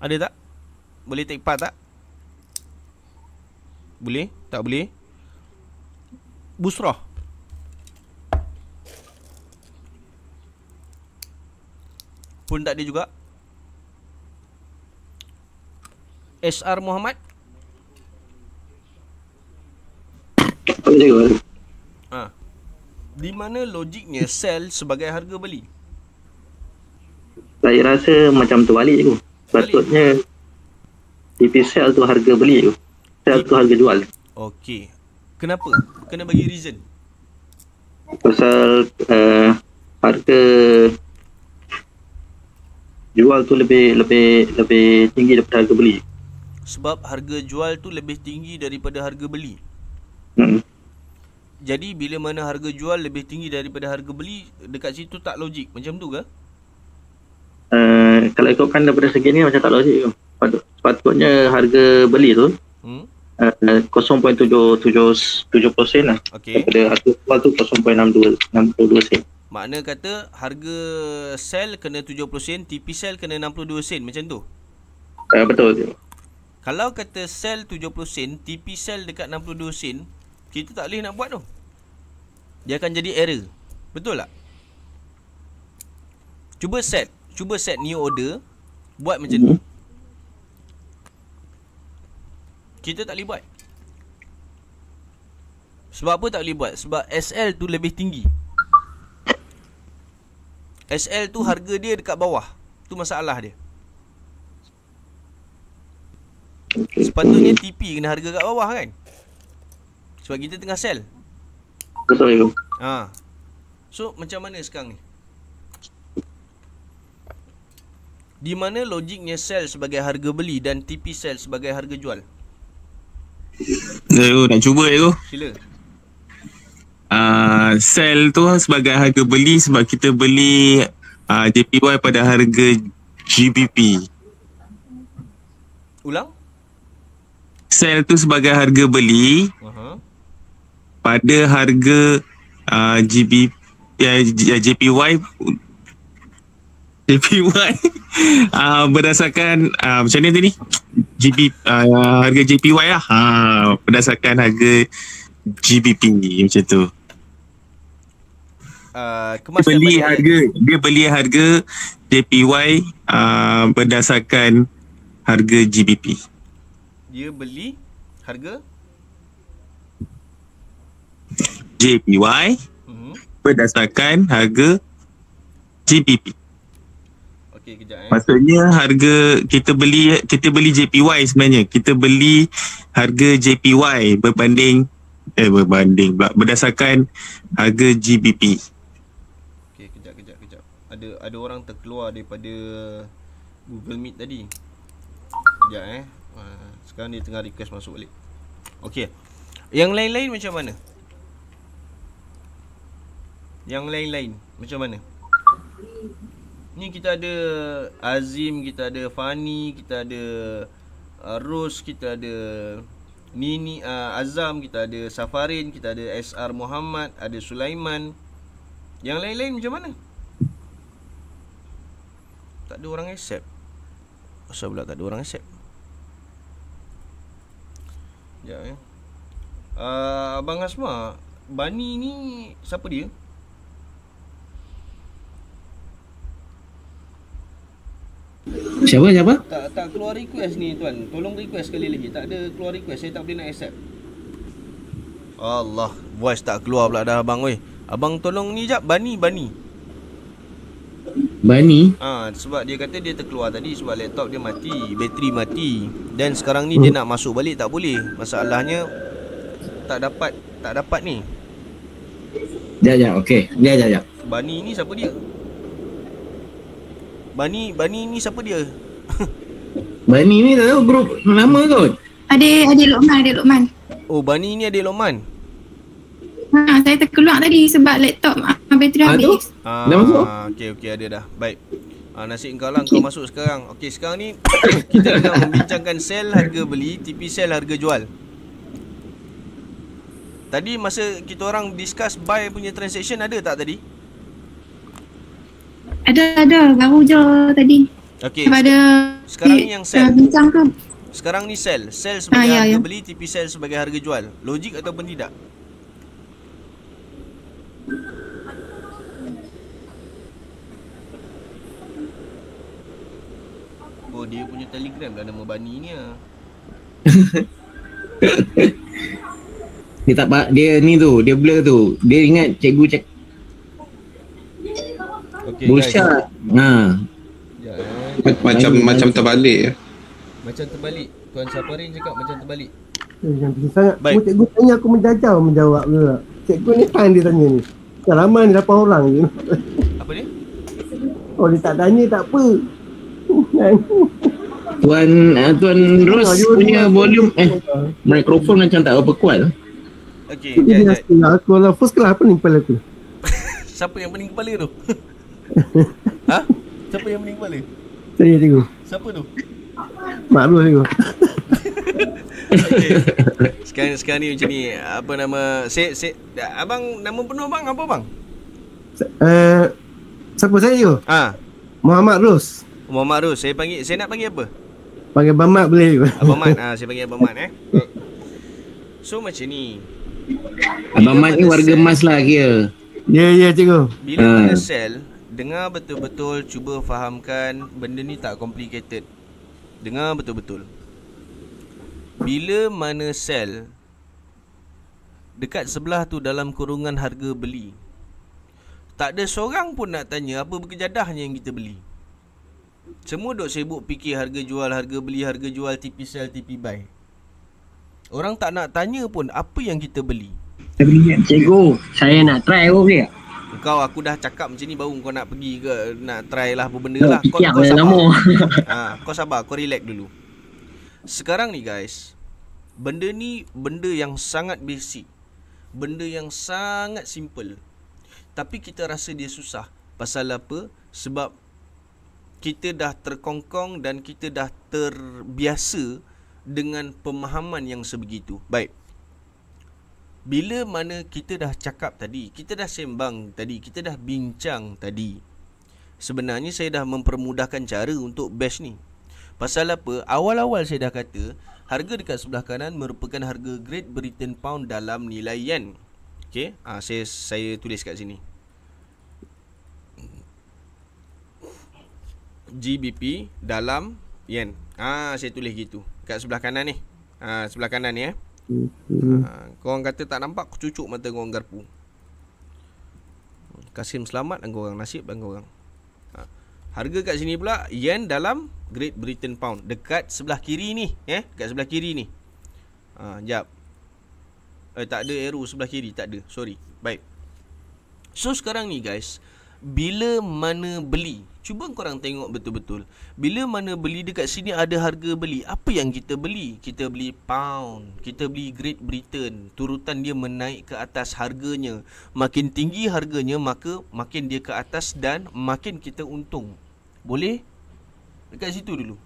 Ada tak? Boleh take part tak? Boleh? Tak boleh? Busrah Pun tak ada juga SR Muhammad ha. Di mana logiknya sell sebagai harga beli? Saya rasa macam terbalik tu Patutnya tipis sell tu harga beli tu satu harga jual. Okey. Kenapa? Kena bagi reason. Pasal uh, harga jual tu lebih lebih lebih tinggi daripada harga beli. Sebab harga jual tu lebih tinggi daripada harga beli. Hmm. Jadi bila mana harga jual lebih tinggi daripada harga beli dekat situ tak logik. Macam tu ke? Uh, kalau ikutkan daripada segi ni macam tak logik tu. sepatutnya harga beli tu hmm? uh, 0.77 lah uh, okay. daripada harga awal tu 0.62 sen. Makna kata harga sel kena 70 sen, TP sel kena 62 sen macam tu. uh, betul. Kalau kata sel 70 sen, TP sel dekat 62 sen, kita tak boleh nak buat tu. Dia akan jadi error. Betul tak? Cuba set, cuba set new order buat macam mm-hmm. tu. Mhm. Kita tak boleh buat Sebab apa tak boleh buat Sebab SL tu lebih tinggi SL tu harga dia dekat bawah Tu masalah dia Sepatutnya TP kena harga kat bawah kan Sebab kita tengah sell Assalamualaikum ha. So macam mana sekarang ni Di mana logiknya sell sebagai harga beli Dan TP sell sebagai harga jual Ya tu oh, nak cuba ya tu. Sila. Uh, sell tu lah sebagai harga beli sebab kita beli uh, ah, JPY pada harga GBP. Ulang? Sell tu sebagai harga beli uh-huh. pada harga uh, ah, GBP eh, ya JPY JPY uh, ah, berdasarkan uh, macam ni tadi GB uh, ah, harga JPY lah uh, berdasarkan harga GBP macam tu uh, dia beli harga ada. dia beli harga JPY uh, mhm. berdasarkan harga GBP dia beli harga JPY uh-huh. berdasarkan harga GBP Okey kejap eh. Maksudnya harga kita beli kita beli JPY sebenarnya. Kita beli harga JPY berbanding eh berbanding berdasarkan harga GBP. Okey kejap kejap kejap. Ada ada orang terkeluar daripada Google Meet tadi. Ya. eh. Ah, sekarang dia tengah request masuk balik. Okey. Yang lain-lain macam mana? Yang lain-lain macam mana? Ni kita ada Azim, kita ada Fani, kita ada uh, Rose, kita ada Nini uh, Azam, kita ada Safarin, kita ada SR Muhammad, ada Sulaiman. Yang lain-lain macam mana? Tak ada orang accept. Pasal pula tak ada orang accept. Ya. Eh. Uh, Abang Asma, Bani ni siapa dia? Siapa siapa? Tak tak keluar request ni tuan. Tolong request sekali lagi. Tak ada keluar request. Saya tak boleh nak accept. Allah, voice tak keluar pula dah abang weh. Abang tolong ni jap Bani Bani. Bani? ha, sebab dia kata dia terkeluar tadi sebab laptop dia mati, bateri mati. Dan sekarang ni hmm. dia nak masuk balik tak boleh. Masalahnya tak dapat tak dapat ni. Jap jap okey. Jap jap jap. Bani ni siapa dia? Bani, Bani ni siapa dia? Bani ni tak tahu grup nama kau. Ada ada Lokman, ada Lokman. Oh, Bani ni ada Lokman. Ha, saya terkeluar tadi sebab laptop bateri ah, habis. Ha, dah masuk? Ha, okey okey ada dah. Baik. Ha, nasib engkau lah okay. kau masuk sekarang. Okey, sekarang ni kita nak membincangkan sel harga beli, TP sel harga jual. Tadi masa kita orang discuss buy punya transaction ada tak tadi? Ada ada baru je tadi. Okey. Kepada sekarang ni yang sell. Bincang ke? Sekarang ni sell. Sell ah, sebagai ah, ya, harga ya. beli, TP sell sebagai harga jual. Logik ataupun tidak? Oh dia punya telegram dah nama Bani ni lah. dia tak dia ni tu, dia blur tu. Dia ingat cikgu cek okay, Busha. Guys. Ha. Ya, eh. Macam Ayuh, macam terbalik ya. Macam terbalik. Tuan Saparin cakap macam terbalik. Eh, sangat. Baik. cikgu tanya aku menjajau menjawab pula. Cikgu ni pandai tanya ni. Tak ramai ni, 8 orang je. Apa ni? Oh dia tak tanya tak apa. Uhuh. Tuan uh, Tuan Ros punya volume eh mikrofon macam tak apa kuat. Eh. Okey. Ini lah. aku lah first kelas apa ni kepala aku. Siapa yang pening kepala tu? ha? Siapa yang meninggal ni? Saya tengok. Siapa tu? Mak Abdul tengok. okay. Sekarang sekarang ni macam ni apa nama se se abang nama penuh bang apa bang? uh, siapa saya tu? Ha. Muhammad Rus. Muhammad Rus. Saya panggil saya nak panggil apa? Panggil Abang Mat boleh. Abang Mat. Ha, saya panggil Abang Mat eh. So macam ni. Abang Mat ni warga emas lah kira. Ya yeah, ya yeah, cikgu. Bila uh. Ha. sel Dengar betul-betul cuba fahamkan benda ni tak complicated. Dengar betul-betul. Bila mana sell dekat sebelah tu dalam kurungan harga beli. Tak ada seorang pun nak tanya apa berkejadahnya yang kita beli. Semua duk sibuk fikir harga jual, harga beli, harga jual, TP sell, TP buy. Orang tak nak tanya pun apa yang kita beli. Cikgu, saya nak try apa tak? kau aku dah cakap macam ni baru kau nak pergi ke nak try lah apa benda lah. Kau, kau sabar. Lama. Ha, kau sabar, kau relax dulu. Sekarang ni guys, benda ni benda yang sangat basic. Benda yang sangat simple. Tapi kita rasa dia susah. Pasal apa? Sebab kita dah terkongkong dan kita dah terbiasa dengan pemahaman yang sebegitu. Baik bila mana kita dah cakap tadi, kita dah sembang tadi, kita dah bincang tadi. Sebenarnya saya dah mempermudahkan cara untuk bash ni. Pasal apa? Awal-awal saya dah kata, harga dekat sebelah kanan merupakan harga Great Britain Pound dalam nilai yen. Okay, ha, saya saya tulis kat sini. GBP dalam yen. Ah ha, saya tulis gitu. Kat sebelah kanan ni. Ah ha, sebelah kanan ni eh. Ya. Ha, korang kata tak nampak aku cucuk mata korang garpu. Kasim selamat dan korang nasib dan korang. Ha. Harga kat sini pula yen dalam Great Britain Pound dekat sebelah kiri ni, eh, dekat sebelah kiri ni. Ha, jap. Eh, tak ada arrow sebelah kiri, tak ada. Sorry. Baik. So sekarang ni guys, bila mana beli? Cuba korang tengok betul-betul Bila mana beli dekat sini ada harga beli Apa yang kita beli? Kita beli pound Kita beli Great Britain Turutan dia menaik ke atas harganya Makin tinggi harganya Maka makin dia ke atas dan makin kita untung Boleh? Dekat situ dulu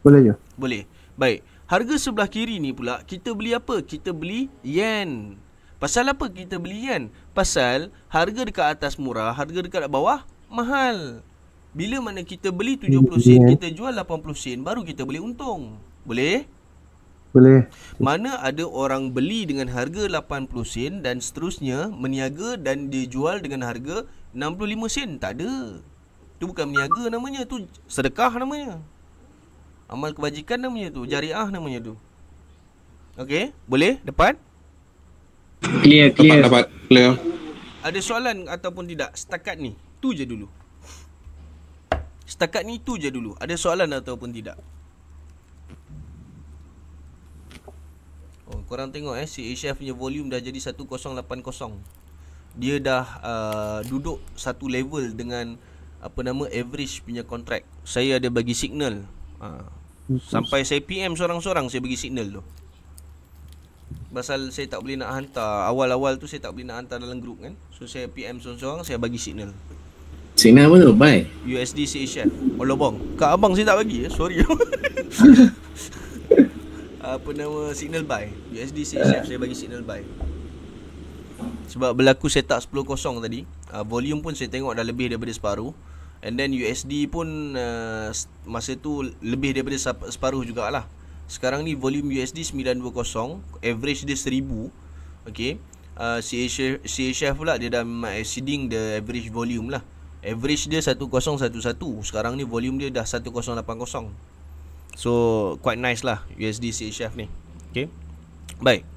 Boleh ya? Boleh Baik Harga sebelah kiri ni pula Kita beli apa? Kita beli yen Pasal apa kita beli yen? Pasal harga dekat atas murah Harga dekat bawah mahal bila mana kita beli 70 yeah. sen, kita jual 80 sen, baru kita boleh untung. Boleh? Boleh. Mana ada orang beli dengan harga 80 sen dan seterusnya meniaga dan dijual dengan harga 65 sen? Tak ada. Itu bukan meniaga namanya, tu sedekah namanya. Amal kebajikan namanya tu, jariah namanya tu. Okey, boleh depan? Clear, clear. Dapat, dapat. Clear. Ada soalan ataupun tidak setakat ni? Tu je dulu. Setakat ni tu je dulu. Ada soalan ataupun tidak? Oh, korang tengok eh si Asia punya volume dah jadi 1080. Dia dah uh, duduk satu level dengan apa nama average punya contract. Saya ada bagi signal. Uh, sampai saya PM seorang-seorang saya bagi signal tu. Pasal saya tak boleh nak hantar Awal-awal tu saya tak boleh nak hantar dalam grup kan So saya PM seorang-seorang Saya bagi signal Signal mana tu? Bye. USD Seychelles. Melobong. Oh, Kak abang saya tak bagi. Eh. Sorry. Apa nama signal buy? USD Seychelles uh. saya bagi signal buy. Sebab berlaku setup 10-0 tadi. Uh, volume pun saya tengok dah lebih daripada separuh. And then USD pun uh, masa tu lebih daripada separuh jugalah. Sekarang ni volume USD 920. Average dia 1000. Okay. Uh, CHF, CHF pula dia dah exceeding the average volume lah. Average dia 1011 Sekarang ni volume dia dah 1080 So quite nice lah USD CHF ni Okay Baik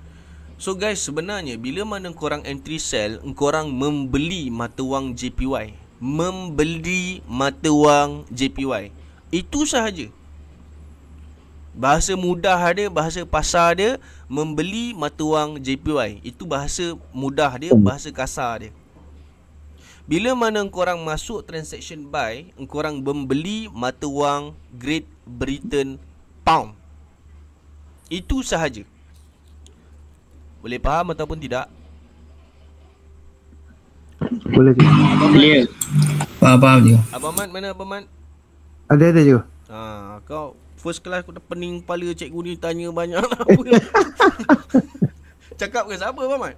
So guys sebenarnya Bila mana korang entry sell Korang membeli mata wang JPY Membeli mata wang JPY Itu sahaja Bahasa mudah dia Bahasa pasar dia Membeli mata wang JPY Itu bahasa mudah dia Bahasa kasar dia bila mana korang masuk transaction buy, korang membeli mata wang Great Britain Pound. Itu sahaja. Boleh faham ataupun tidak? Boleh je. Clear. Faham, faham je. Abang Mat mana Abang Mat? Ada ada je. Ha, kau first class aku dah pening kepala cikgu ni tanya banyak apa. Cakap ke siapa Abang Mat?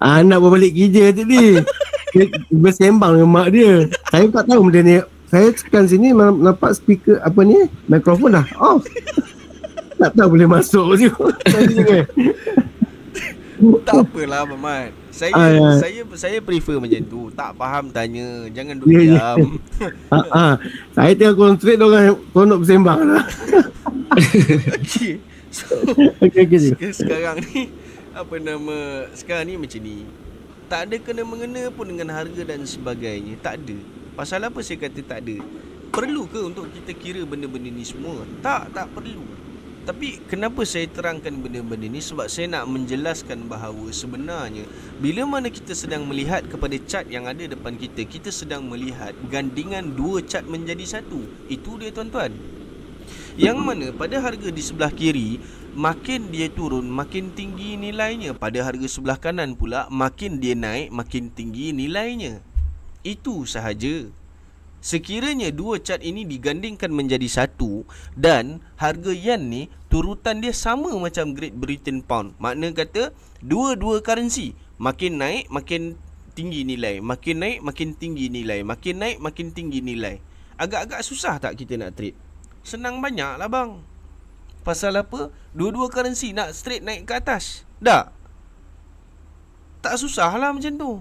Anak ah, berbalik kerja tadi. Tiba sembang dengan mak dia Saya tak tahu benda ni Saya tekan sini Nampak speaker Apa ni Mikrofon dah Off Tak tahu boleh masuk tu Tak apalah Mamat saya ah, ya. saya saya prefer macam tu. Tak faham tanya. Jangan duduk yeah, ya. diam. yeah. ah. Saya tengah konsentrate orang konok bersembang. Lah. Okay, So, okey okey. Sekarang ni apa nama? Sekarang ni macam ni tak ada kena mengena pun dengan harga dan sebagainya tak ada pasal apa saya kata tak ada perlu ke untuk kita kira benda-benda ni semua tak tak perlu tapi kenapa saya terangkan benda-benda ni sebab saya nak menjelaskan bahawa sebenarnya bila mana kita sedang melihat kepada cat yang ada depan kita kita sedang melihat gandingan dua cat menjadi satu itu dia tuan-tuan yang mana pada harga di sebelah kiri Makin dia turun makin tinggi nilainya Pada harga sebelah kanan pula Makin dia naik makin tinggi nilainya Itu sahaja Sekiranya dua cat ini digandingkan menjadi satu Dan harga yen ni Turutan dia sama macam Great Britain Pound Makna kata Dua-dua currency Makin naik makin tinggi nilai Makin naik makin tinggi nilai Makin naik makin tinggi nilai Agak-agak susah tak kita nak trade Senang banyak lah bang Pasal apa? Dua-dua currency nak straight naik ke atas Tak? Tak susah lah macam tu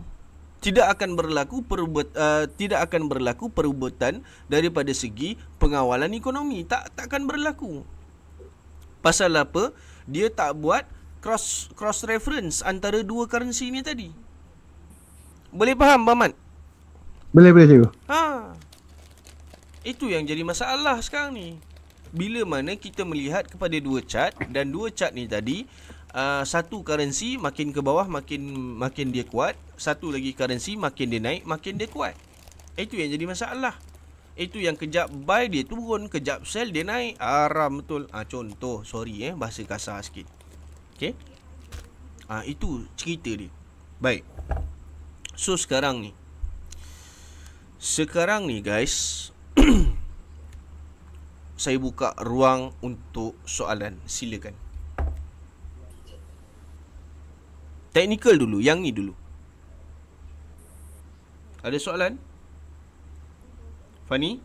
tidak akan berlaku perubat, uh, eh, tidak akan berlaku perubatan daripada segi pengawalan ekonomi tak akan berlaku pasal apa dia tak buat cross cross reference antara dua currency ni tadi boleh faham bang boleh boleh cikgu ha itu yang jadi masalah sekarang ni Bila mana kita melihat kepada dua cat Dan dua cat ni tadi Uh, satu currency makin ke bawah makin makin dia kuat satu lagi currency makin dia naik makin dia kuat itu yang jadi masalah itu yang kejap buy dia turun kejap sell dia naik aram betul ah uh, contoh sorry eh bahasa kasar sikit okey ah uh, itu cerita dia baik so sekarang ni sekarang ni guys saya buka ruang untuk soalan. Silakan. Teknikal dulu, yang ni dulu. Ada soalan? Fani?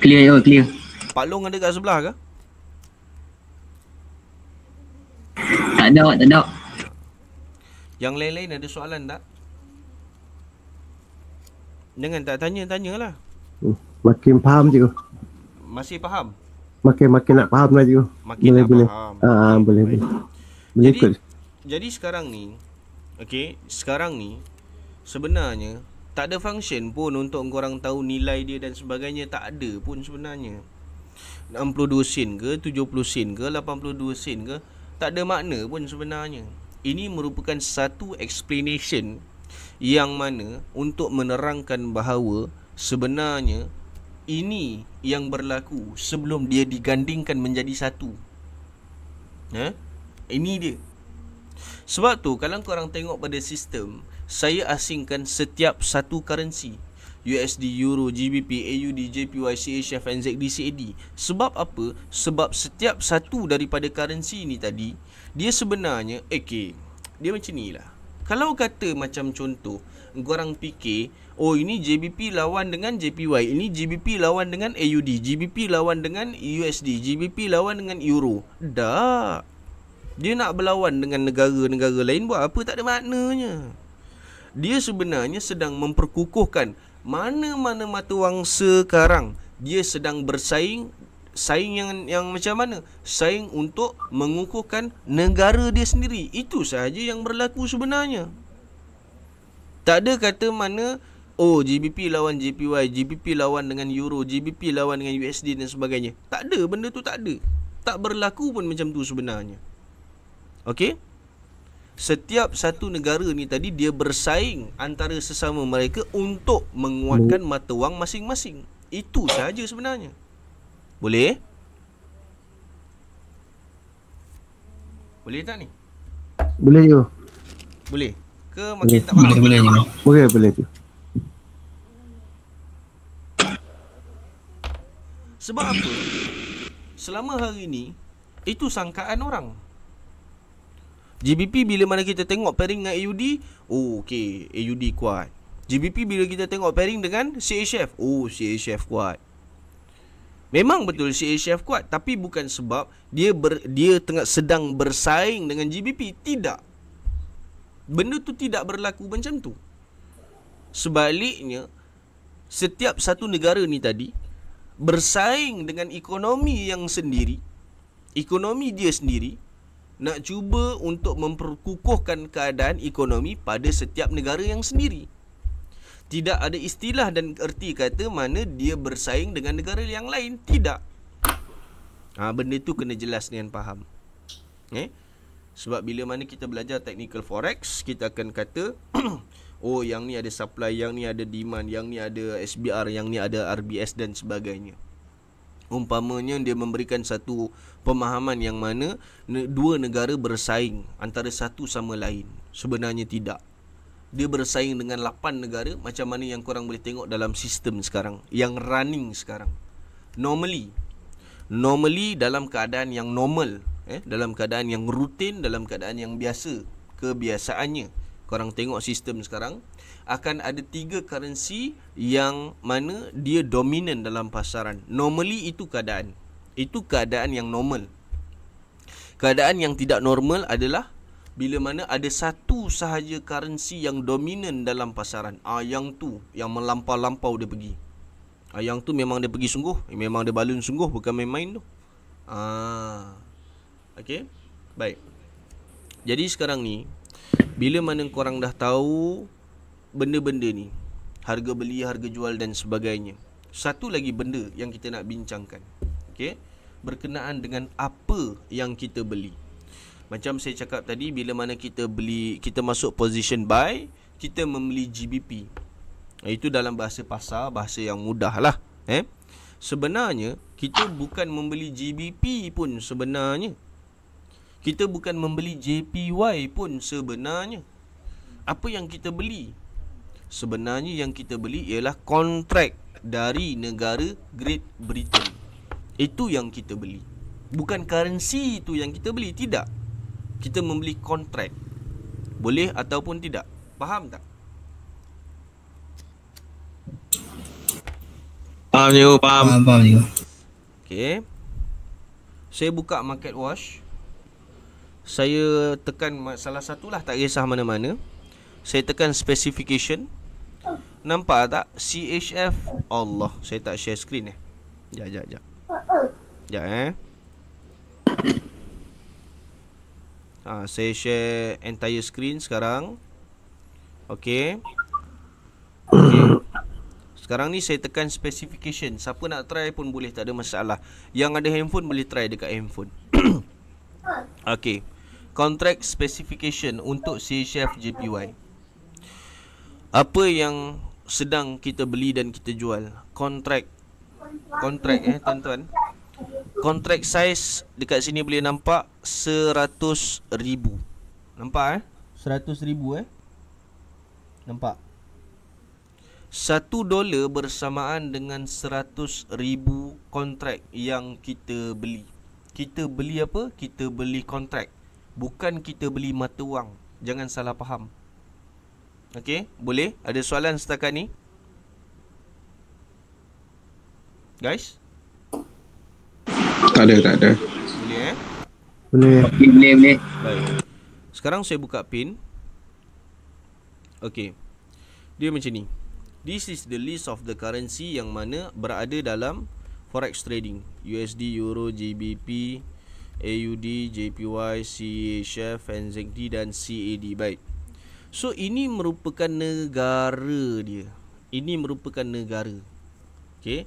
Clear, oh clear. Pak Long ada kat sebelah ke? Tak ada, tak ada. Yang lain-lain ada soalan tak? Dengan tak tanya, tanyalah. Hmm. Makin faham cikgu. Masih faham? Makin makin nak faham lah cikgu. Makin boleh, nak boleh. faham. Ah, ah boleh, boleh. Boleh ikut. Jadi sekarang ni, okey, sekarang ni sebenarnya tak ada function pun untuk korang tahu nilai dia dan sebagainya tak ada pun sebenarnya. 62 sen ke 70 sen ke 82 sen ke tak ada makna pun sebenarnya. Ini merupakan satu explanation yang mana untuk menerangkan bahawa sebenarnya ini yang berlaku sebelum dia digandingkan menjadi satu. Ya. Ini dia. Sebab tu kalau korang tengok pada sistem, saya asingkan setiap satu currency USD, Euro, GBP, AUD, JPY, CHF, NZD, CAD Sebab apa? Sebab setiap satu daripada currency ini tadi Dia sebenarnya, okay eh, Dia macam ni lah kalau kata macam contoh Korang fikir Oh ini JBP lawan dengan JPY Ini JBP lawan dengan AUD JBP lawan dengan USD JBP lawan dengan Euro Dah Dia nak berlawan dengan negara-negara lain Buat apa tak ada maknanya Dia sebenarnya sedang memperkukuhkan Mana-mana mata wang sekarang Dia sedang bersaing saing yang yang macam mana? Saing untuk mengukuhkan negara dia sendiri. Itu sahaja yang berlaku sebenarnya. Tak ada kata mana oh GBP lawan JPY, GBP lawan dengan Euro, GBP lawan dengan USD dan sebagainya. Tak ada benda tu tak ada. Tak berlaku pun macam tu sebenarnya. Okey? Setiap satu negara ni tadi dia bersaing antara sesama mereka untuk menguatkan mata wang masing-masing. Itu sahaja sebenarnya. Boleh? Boleh tak ni? Boleh tu. Boleh. Ke macam tak boleh. Boleh boleh. Boleh boleh, tu. Sebab apa? Selama hari ni itu sangkaan orang. GBP bila mana kita tengok pairing dengan AUD, oh okey, AUD kuat. GBP bila kita tengok pairing dengan CHF, oh CHF kuat. Memang betul CHF kuat tapi bukan sebab dia ber, dia tengah sedang bersaing dengan GBP. Tidak. Benda tu tidak berlaku macam tu. Sebaliknya setiap satu negara ni tadi bersaing dengan ekonomi yang sendiri. Ekonomi dia sendiri nak cuba untuk memperkukuhkan keadaan ekonomi pada setiap negara yang sendiri. Tidak ada istilah dan erti kata mana dia bersaing dengan negara yang lain. Tidak. Ha, benda tu kena jelas dengan faham. Eh? Sebab bila mana kita belajar technical forex, kita akan kata, oh yang ni ada supply, yang ni ada demand, yang ni ada SBR, yang ni ada RBS dan sebagainya. Umpamanya dia memberikan satu pemahaman yang mana dua negara bersaing antara satu sama lain. Sebenarnya tidak dia bersaing dengan 8 negara macam mana yang korang boleh tengok dalam sistem sekarang yang running sekarang normally normally dalam keadaan yang normal eh dalam keadaan yang rutin dalam keadaan yang biasa kebiasaannya korang tengok sistem sekarang akan ada tiga currency yang mana dia dominan dalam pasaran normally itu keadaan itu keadaan yang normal keadaan yang tidak normal adalah bila mana ada satu sahaja currency yang dominan dalam pasaran ah yang tu yang melampau-lampau dia pergi ah yang tu memang dia pergi sungguh memang dia balun sungguh bukan main-main tu ah okay, baik jadi sekarang ni bila mana korang dah tahu benda-benda ni harga beli harga jual dan sebagainya satu lagi benda yang kita nak bincangkan okay, berkenaan dengan apa yang kita beli macam saya cakap tadi bila mana kita beli kita masuk position buy, kita membeli GBP. Itu dalam bahasa pasar, bahasa yang mudah lah. Eh? Sebenarnya, kita bukan membeli GBP pun sebenarnya. Kita bukan membeli JPY pun sebenarnya. Apa yang kita beli? Sebenarnya yang kita beli ialah kontrak dari negara Great Britain. Itu yang kita beli. Bukan currency itu yang kita beli. Tidak kita membeli kontrak boleh ataupun tidak faham tak faham je faham faham je okey saya buka market wash saya tekan salah satulah tak kisah mana-mana saya tekan specification nampak tak CHF Allah saya tak share screen eh jap jap jap jap eh ha, Saya share entire screen sekarang Okay Okay Sekarang ni saya tekan specification Siapa nak try pun boleh tak ada masalah Yang ada handphone boleh try dekat handphone Okay Contract specification untuk C Chef JPY Apa yang sedang kita beli dan kita jual Contract Contract eh tuan-tuan Contract size dekat sini boleh nampak seratus ribu. Nampak eh? ribu eh? Nampak. Satu dolar bersamaan dengan seratus ribu kontrak yang kita beli. Kita beli apa? Kita beli kontrak. Bukan kita beli mata wang. Jangan salah faham. Okey, boleh? Ada soalan setakat ni? Guys? Guys? Tak ada, tak ada. Boleh eh? Boleh. Pin, boleh, boleh. Baik. Sekarang saya buka pin. Okey. Dia macam ni. This is the list of the currency yang mana berada dalam forex trading. USD, Euro, GBP, AUD, JPY, CHF, NZD dan CAD. Baik. So ini merupakan negara dia. Ini merupakan negara. Okey.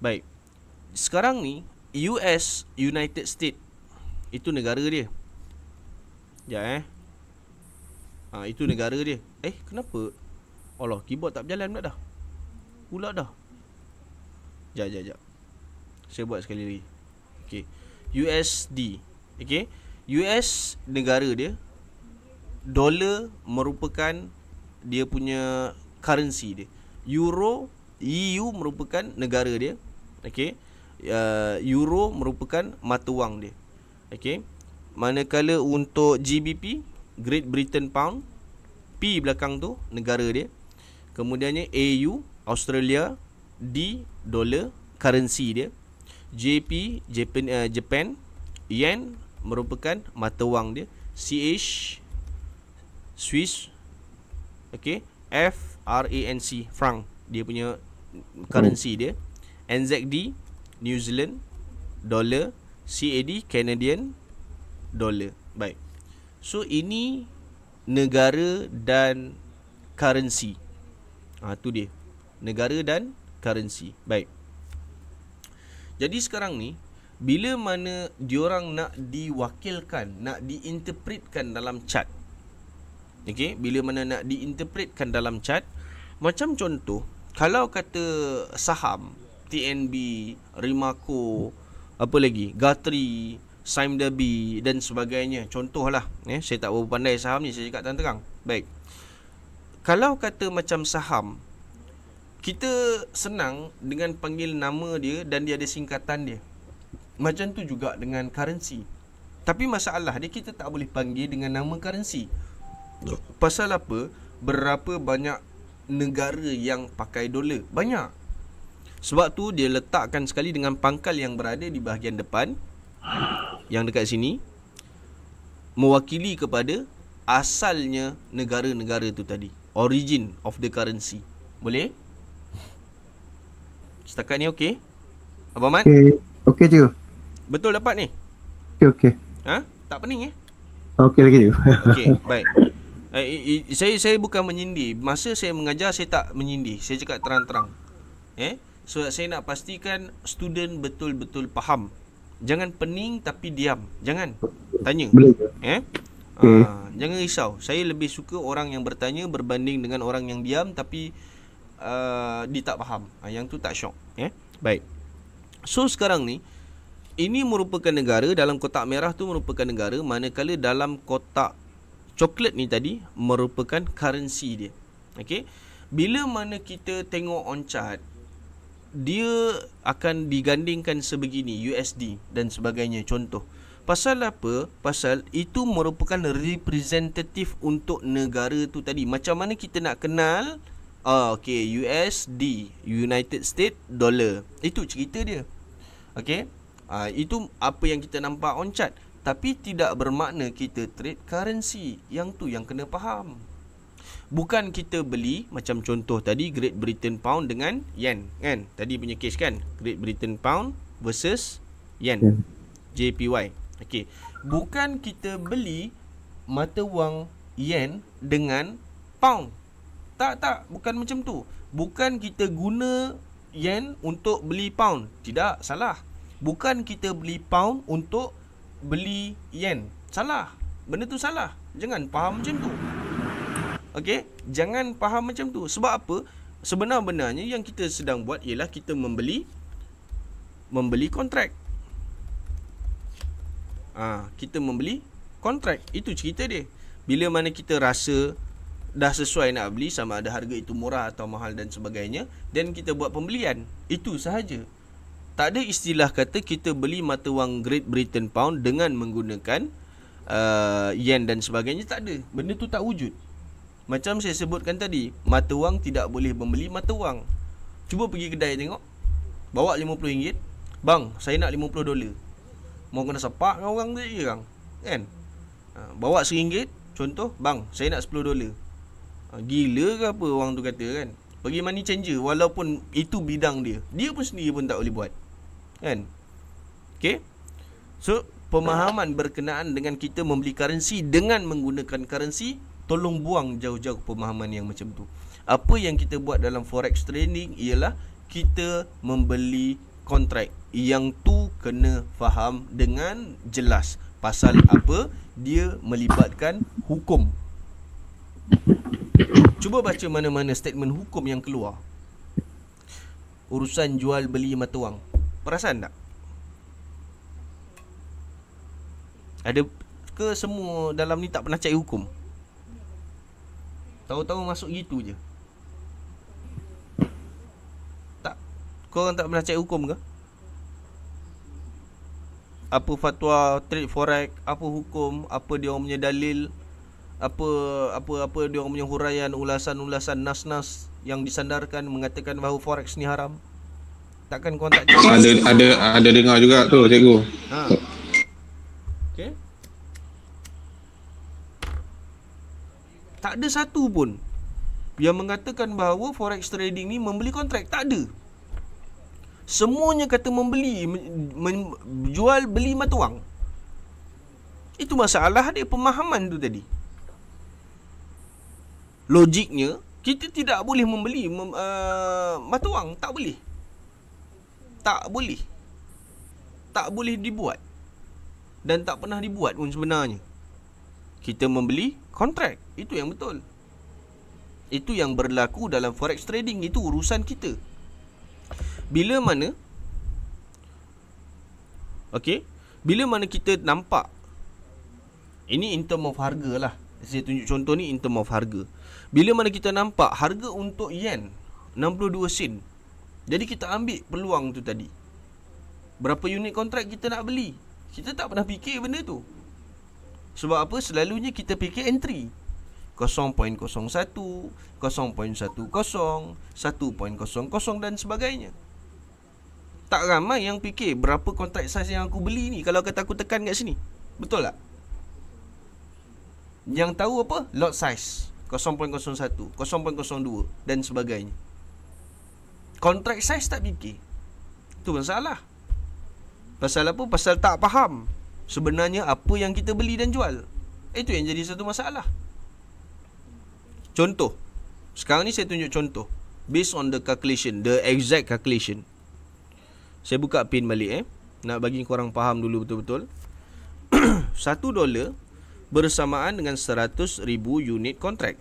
Baik sekarang ni US United States itu negara dia. Ya eh. Ha, itu negara dia. Eh, kenapa? Allah, keyboard tak berjalan pula dah. Pula dah. Jap, jap, jap. Saya buat sekali lagi. Okay. USD. Okay. US negara dia. Dollar merupakan dia punya currency dia. Euro, EU merupakan negara dia. Okay uh, euro merupakan mata wang dia. Okey. Manakala untuk GBP, Great Britain Pound, P belakang tu negara dia. Kemudiannya AU, Australia, D dollar currency dia. JP, Japan, uh, Japan, yen merupakan mata wang dia. CH Swiss. Okey, F R A N C, franc dia punya currency dia. NZD New Zealand dollar CAD Canadian dollar baik so ini negara dan currency ha, tu dia negara dan currency baik jadi sekarang ni bila mana diorang nak diwakilkan nak diinterpretkan dalam chat okay? bila mana nak diinterpretkan dalam chat macam contoh kalau kata saham TNB, Rimaco, apa lagi? Gatri, Sime Derby dan sebagainya. Contohlah, ya, eh, saya tak berapa pandai saham ni, saya cakap terang-terang. Baik. Kalau kata macam saham, kita senang dengan panggil nama dia dan dia ada singkatan dia. Macam tu juga dengan currency. Tapi masalah dia kita tak boleh panggil dengan nama currency. Pasal apa? Berapa banyak negara yang pakai dolar? Banyak. Sebab tu dia letakkan sekali dengan pangkal yang berada di bahagian depan Yang dekat sini Mewakili kepada asalnya negara-negara tu tadi Origin of the currency Boleh? Setakat ni okey? Abang Mat? Okey, okey cikgu Betul dapat ni? Okey, okey Ha? Tak pening eh? Okey lagi cikgu Okey, baik Eh, saya saya bukan menyindir. Masa saya mengajar saya tak menyindir. Saya cakap terang-terang. Eh? So saya nak pastikan student betul-betul faham. Jangan pening tapi diam. Jangan tanya. Boleh. Eh? Okay. Uh, ah, jangan risau. Saya lebih suka orang yang bertanya berbanding dengan orang yang diam tapi uh, dia tak faham. Uh, yang tu tak syok. Eh? Baik. So sekarang ni ini merupakan negara dalam kotak merah tu merupakan negara manakala dalam kotak coklat ni tadi merupakan currency dia. Okay. Bila mana kita tengok on chart dia akan digandingkan sebegini USD dan sebagainya contoh pasal apa pasal itu merupakan representative untuk negara tu tadi macam mana kita nak kenal ah uh, USD United States dollar itu cerita dia okay ah itu apa yang kita nampak on chart tapi tidak bermakna kita trade currency yang tu yang kena faham bukan kita beli macam contoh tadi Great Britain Pound dengan yen kan tadi punya case kan Great Britain Pound versus yen JPY okey bukan kita beli mata wang yen dengan pound tak tak bukan macam tu bukan kita guna yen untuk beli pound tidak salah bukan kita beli pound untuk beli yen salah benda tu salah jangan faham macam tu Okey, jangan faham macam tu. Sebab apa? Sebenarnya yang kita sedang buat ialah kita membeli membeli kontrak. ha, ah, kita membeli kontrak. Itu cerita dia. Bila mana kita rasa dah sesuai nak beli sama ada harga itu murah atau mahal dan sebagainya, dan kita buat pembelian. Itu sahaja. Tak ada istilah kata kita beli mata wang Great Britain Pound dengan menggunakan uh, yen dan sebagainya tak ada. Benda tu tak wujud. Macam saya sebutkan tadi Mata wang tidak boleh membeli mata wang Cuba pergi kedai tengok Bawa RM50 Bang, saya nak RM50 Mau kena sepak dengan orang tu je kan Kan Bawa RM1 Contoh Bang, saya nak RM10 ha, Gila ke apa orang tu kata kan Pergi money changer Walaupun itu bidang dia Dia pun sendiri pun tak boleh buat Kan Okay So Pemahaman berkenaan dengan kita membeli currency Dengan menggunakan currency tolong buang jauh-jauh pemahaman yang macam tu. Apa yang kita buat dalam forex training ialah kita membeli kontrak yang tu kena faham dengan jelas pasal apa dia melibatkan hukum. Cuba baca mana-mana statement hukum yang keluar. Urusan jual beli mata wang. Perasan tak? Ada ke semua dalam ni tak pernah cari hukum? Tahu-tahu masuk gitu je Tak Korang tak pernah cek hukum ke? Apa fatwa trade forex Apa hukum Apa dia orang punya dalil Apa Apa apa dia orang punya huraian Ulasan-ulasan nas-nas Yang disandarkan Mengatakan bahawa forex ni haram Takkan korang tak cek Ada ada ada dengar juga tu cikgu ha. Okay Tak ada satu pun Yang mengatakan bahawa forex trading ni membeli kontrak Tak ada Semuanya kata membeli men, men, Jual beli mata wang Itu masalah dia pemahaman tu tadi Logiknya Kita tidak boleh membeli mem, uh, Mata wang Tak boleh Tak boleh Tak boleh dibuat Dan tak pernah dibuat pun sebenarnya kita membeli kontrak. Itu yang betul. Itu yang berlaku dalam forex trading itu urusan kita. Bila mana okay? bila mana kita nampak ini in term of harga lah. Saya tunjuk contoh ni in term of harga. Bila mana kita nampak harga untuk yen 62 sen. Jadi kita ambil peluang tu tadi. Berapa unit kontrak kita nak beli? Kita tak pernah fikir benda tu. Sebab apa? Selalunya kita fikir entry 0.01, 0.10, 1.00 dan sebagainya Tak ramai yang fikir berapa kontak size yang aku beli ni Kalau kata aku tekan kat sini Betul tak? Yang tahu apa? Lot size 0.01, 0.02 dan sebagainya Contract size tak fikir Itu masalah Pasal apa? Pasal tak faham sebenarnya apa yang kita beli dan jual itu yang jadi satu masalah contoh sekarang ni saya tunjuk contoh based on the calculation the exact calculation saya buka pin balik eh nak bagi korang faham dulu betul-betul 1 dolar bersamaan dengan 100 ribu unit kontrak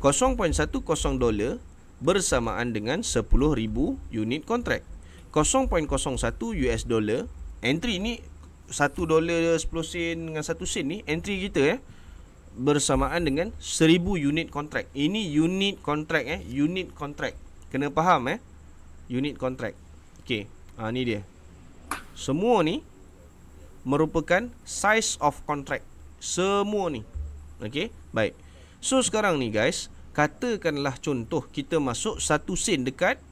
0.10 dolar bersamaan dengan 10 ribu unit kontrak 0.01 US dollar entry ni satu dolar Sepuluh sen Dengan satu sen ni Entry kita eh Bersamaan dengan Seribu unit kontrak Ini unit kontrak eh Unit kontrak Kena faham eh Unit kontrak Okay ha, Ni dia Semua ni Merupakan Size of contract Semua ni Okay Baik So sekarang ni guys Katakanlah contoh Kita masuk Satu sen dekat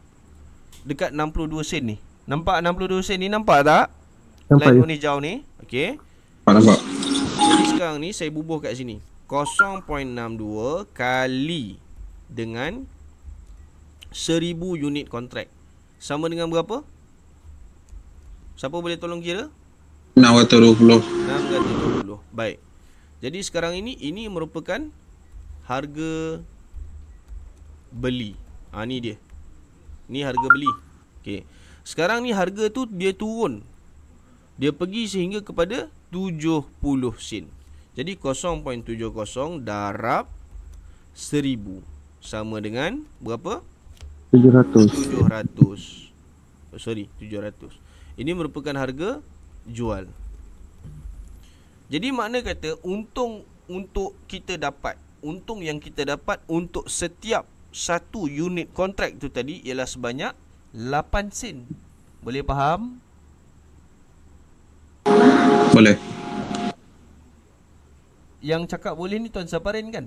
Dekat 62 sen ni Nampak 62 sen ni Nampak tak Nampak Line warna hijau ni Okay Nampak nampak Sekarang ni saya bubuh kat sini 0.62 kali Dengan 1000 unit kontrak Sama dengan berapa? Siapa boleh tolong kira? 620 620 Baik Jadi sekarang ini Ini merupakan Harga Beli Ha dia Ini harga beli Okay Sekarang ni harga tu Dia turun dia pergi sehingga kepada 70 sin Jadi 0.70 darab 1000 Sama dengan berapa? 700 700 Sorry 700 Ini merupakan harga jual Jadi makna kata untung untuk kita dapat Untung yang kita dapat untuk setiap satu unit kontrak tu tadi Ialah sebanyak 8 sen Boleh faham? Boleh. Yang cakap boleh ni Tuan Saparin kan?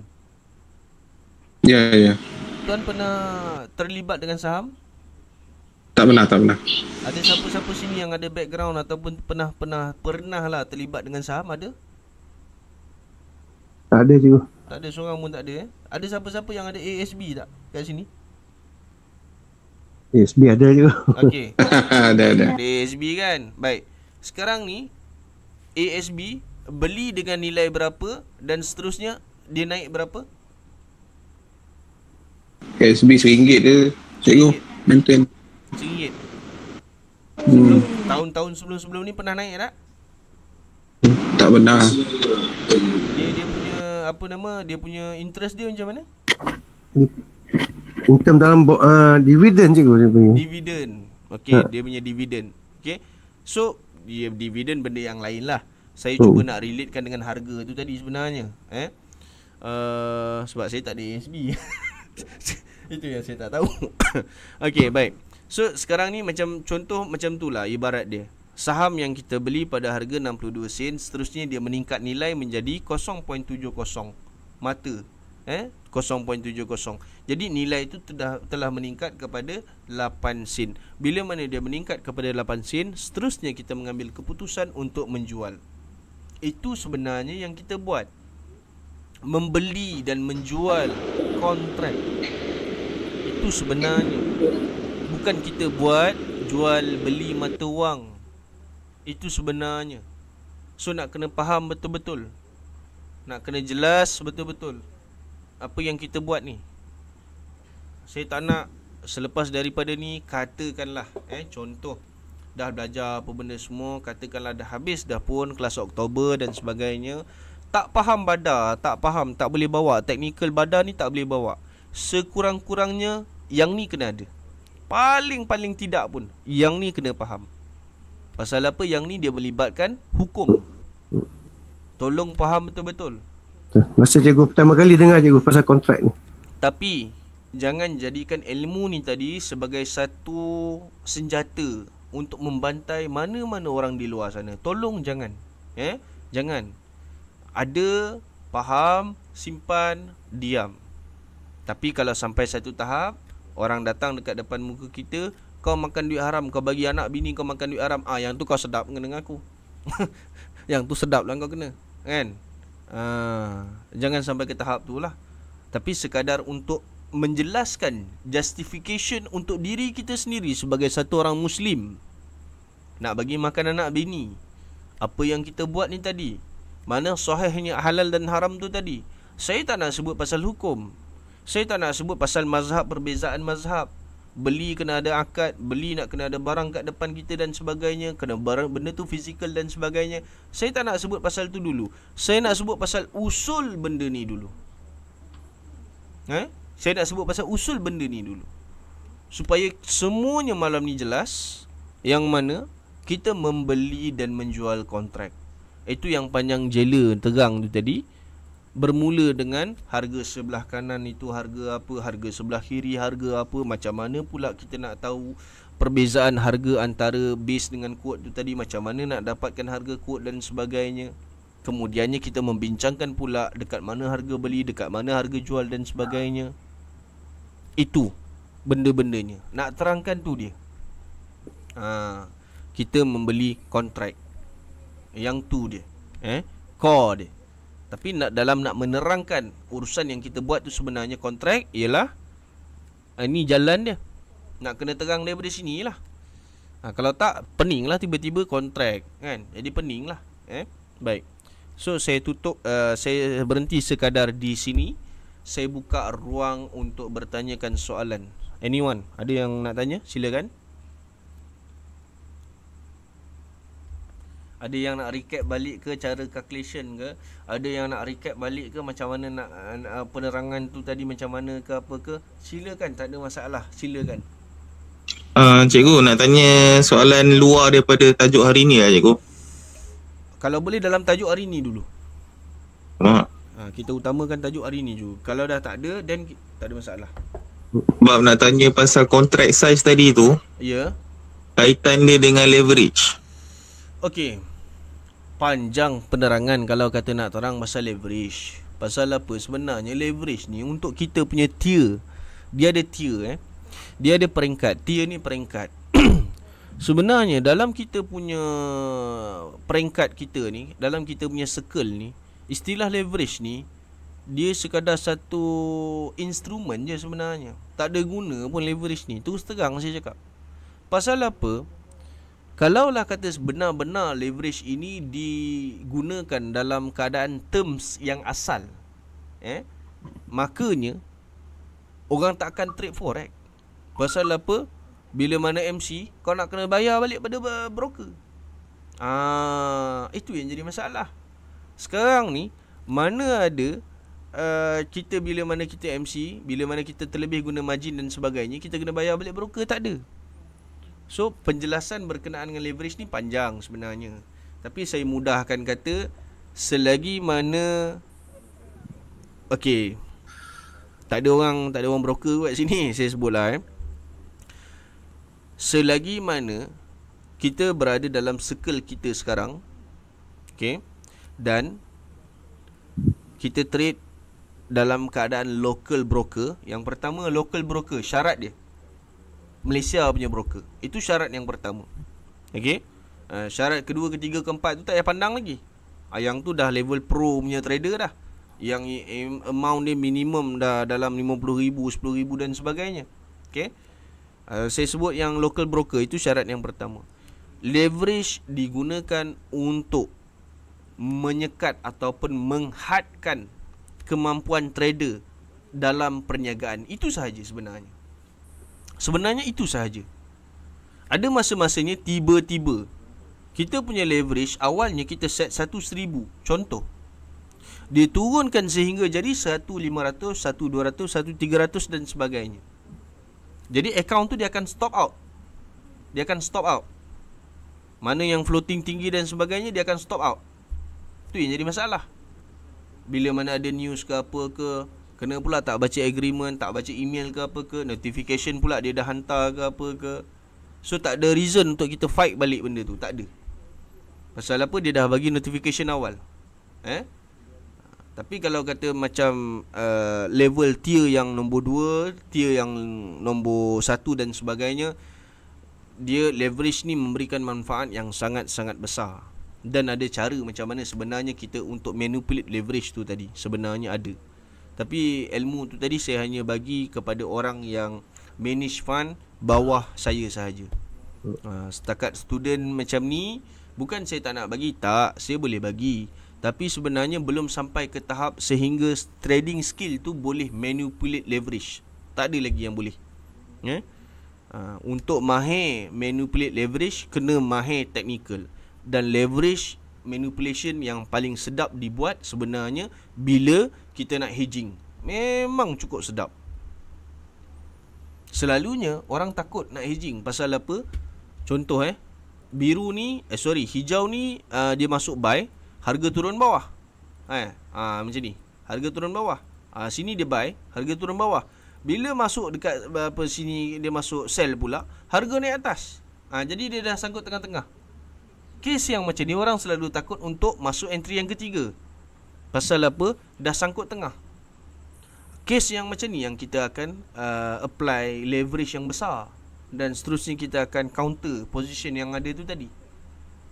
Ya, yeah, ya. Yeah. Tuan pernah terlibat dengan saham? Tak pernah, tak pernah. Ada siapa-siapa sini yang ada background ataupun pernah pernah pernah lah terlibat dengan saham ada? Tak ada juga. Tak ada seorang pun tak ada eh. Ada siapa-siapa yang ada ASB tak kat sini? ASB ada juga. Okey. ada ada. ASB kan. Baik. Sekarang ni ASB beli dengan nilai berapa dan seterusnya dia naik berapa? ASB RM1 ke? Cikgu, maintain. RM1. Hmm. Tahun-tahun sebelum-sebelum ni pernah naik tak? Tak pernah. Dia, dia punya apa nama? Dia punya interest dia macam mana? Income dalam uh, dividend cikgu dia punya. Dividen. Okey, ha. dia punya dividend, Okey. So, dia dividen benda yang lain lah saya True. Hmm. cuba nak relatekan dengan harga tu tadi sebenarnya eh uh, sebab saya tak ada ASB itu yang saya tak tahu Okay, baik so sekarang ni macam contoh macam tu lah. ibarat dia saham yang kita beli pada harga 62 sen seterusnya dia meningkat nilai menjadi 0.70 mata eh 0.70. Jadi nilai itu telah telah meningkat kepada 8 sen. Bila mana dia meningkat kepada 8 sen, seterusnya kita mengambil keputusan untuk menjual. Itu sebenarnya yang kita buat. Membeli dan menjual kontrak. Itu sebenarnya bukan kita buat jual beli mata wang. Itu sebenarnya. So nak kena faham betul-betul. Nak kena jelas betul-betul apa yang kita buat ni Saya tak nak selepas daripada ni katakanlah eh contoh dah belajar apa benda semua katakanlah dah habis dah pun kelas Oktober dan sebagainya tak faham badar tak faham tak boleh bawa technical badar ni tak boleh bawa sekurang-kurangnya yang ni kena ada paling-paling tidak pun yang ni kena faham pasal apa yang ni dia melibatkan hukum tolong faham betul-betul Masa cikgu pertama kali dengar cikgu pasal kontrak ni. Tapi jangan jadikan ilmu ni tadi sebagai satu senjata untuk membantai mana-mana orang di luar sana. Tolong jangan. Eh, jangan. Ada faham, simpan, diam. Tapi kalau sampai satu tahap orang datang dekat depan muka kita, kau makan duit haram, kau bagi anak bini kau makan duit haram, ah yang tu kau sedap dengan aku. yang tu sedap lah kau kena. Kan? Ha, jangan sampai ke tahap tu lah Tapi sekadar untuk menjelaskan Justification untuk diri kita sendiri Sebagai satu orang Muslim Nak bagi makan anak bini Apa yang kita buat ni tadi Mana sahihnya halal dan haram tu tadi Saya tak nak sebut pasal hukum Saya tak nak sebut pasal mazhab Perbezaan mazhab beli kena ada akad, beli nak kena ada barang kat depan kita dan sebagainya, kena barang benda tu fizikal dan sebagainya. Saya tak nak sebut pasal tu dulu. Saya nak sebut pasal usul benda ni dulu. Ha? Saya nak sebut pasal usul benda ni dulu. Supaya semuanya malam ni jelas yang mana kita membeli dan menjual kontrak. Itu yang panjang jela terang tu tadi bermula dengan harga sebelah kanan itu harga apa harga sebelah kiri harga apa macam mana pula kita nak tahu perbezaan harga antara base dengan quote tu tadi macam mana nak dapatkan harga quote dan sebagainya kemudiannya kita membincangkan pula dekat mana harga beli dekat mana harga jual dan sebagainya itu benda-bendanya nak terangkan tu dia ha, kita membeli kontrak yang tu dia eh core dia tapi nak dalam nak menerangkan urusan yang kita buat tu sebenarnya kontrak ialah ah, ini jalan dia. Nak kena terang daripada sini lah. Ha, kalau tak pening lah tiba-tiba kontrak kan. Jadi pening lah. Eh? Baik. So saya tutup, uh, saya berhenti sekadar di sini. Saya buka ruang untuk bertanyakan soalan. Anyone? Ada yang nak tanya? Silakan. Silakan. ada yang nak recap balik ke cara calculation ke ada yang nak recap balik ke macam mana nak uh, penerangan tu tadi macam mana ke apa ke silakan tak ada masalah silakan uh, cikgu nak tanya soalan luar daripada tajuk hari ni lah cikgu kalau boleh dalam tajuk hari ni dulu Mak. Ha, kita utamakan tajuk hari ni juga kalau dah tak ada then tak ada masalah Bab nak tanya pasal contract size tadi tu Ya yeah. Kaitan dia dengan leverage Okey. Panjang penerangan kalau kata nak terang pasal leverage. Pasal apa sebenarnya leverage ni untuk kita punya tier. Dia ada tier eh. Dia ada peringkat. Tier ni peringkat. sebenarnya dalam kita punya peringkat kita ni, dalam kita punya circle ni, istilah leverage ni dia sekadar satu instrumen je sebenarnya. Tak ada guna pun leverage ni. Terus terang saya cakap. Pasal apa? Kalaulah kata sebenar-benar leverage ini digunakan dalam keadaan terms yang asal eh, Makanya Orang tak akan trade forex Pasal apa? Bila mana MC Kau nak kena bayar balik pada broker Ah, Itu yang jadi masalah Sekarang ni Mana ada uh, Kita bila mana kita MC Bila mana kita terlebih guna margin dan sebagainya Kita kena bayar balik broker Tak ada So penjelasan berkenaan dengan leverage ni panjang sebenarnya Tapi saya mudahkan kata Selagi mana Okay Tak ada orang, tak ada orang broker kat sini Saya sebut lah eh Selagi mana Kita berada dalam circle kita sekarang Okay Dan Kita trade dalam keadaan local broker Yang pertama local broker syarat dia Malaysia punya broker Itu syarat yang pertama Okay uh, eh, Syarat kedua, ketiga, keempat tu tak payah pandang lagi Yang tu dah level pro punya trader dah Yang amount dia minimum dah dalam RM50,000, RM10,000 dan sebagainya Okay uh, eh, Saya sebut yang local broker itu syarat yang pertama Leverage digunakan untuk Menyekat ataupun menghadkan Kemampuan trader dalam perniagaan Itu sahaja sebenarnya Sebenarnya itu sahaja Ada masa-masanya tiba-tiba Kita punya leverage awalnya kita set satu seribu Contoh Dia turunkan sehingga jadi satu satu lima ratus, ratus, dua satu tiga ratus dan sebagainya Jadi account tu dia akan stop out Dia akan stop out Mana yang floating tinggi dan sebagainya dia akan stop out Tu yang jadi masalah bila mana ada news ke apa ke Kena pula tak baca agreement, tak baca email ke apa ke, notification pula dia dah hantar ke apa ke. So tak ada reason untuk kita fight balik benda tu, tak ada. Pasal apa dia dah bagi notification awal. Eh? Tapi kalau kata macam uh, level tier yang nombor 2, tier yang nombor 1 dan sebagainya, dia leverage ni memberikan manfaat yang sangat-sangat besar. Dan ada cara macam mana sebenarnya kita untuk manipulate leverage tu tadi. Sebenarnya ada. Tapi ilmu tu tadi saya hanya bagi kepada orang yang manage fund bawah saya sahaja. Uh, setakat student macam ni, bukan saya tak nak bagi, tak, saya boleh bagi. Tapi sebenarnya belum sampai ke tahap sehingga trading skill tu boleh manipulate leverage. Tak ada lagi yang boleh. Ya. Yeah? untuk mahir manipulate leverage kena mahir technical dan leverage manipulation yang paling sedap dibuat sebenarnya bila kita nak hedging memang cukup sedap selalunya orang takut nak hedging pasal apa contoh eh biru ni eh sorry hijau ni uh, dia masuk buy harga turun bawah eh uh, macam ni harga turun bawah uh, sini dia buy harga turun bawah bila masuk dekat apa sini dia masuk sell pula harga naik atas uh, jadi dia dah sangkut tengah-tengah Kes yang macam ni orang selalu takut untuk masuk entry yang ketiga Pasal apa? Dah sangkut tengah. Kes yang macam ni yang kita akan uh, apply leverage yang besar dan seterusnya kita akan counter position yang ada tu tadi.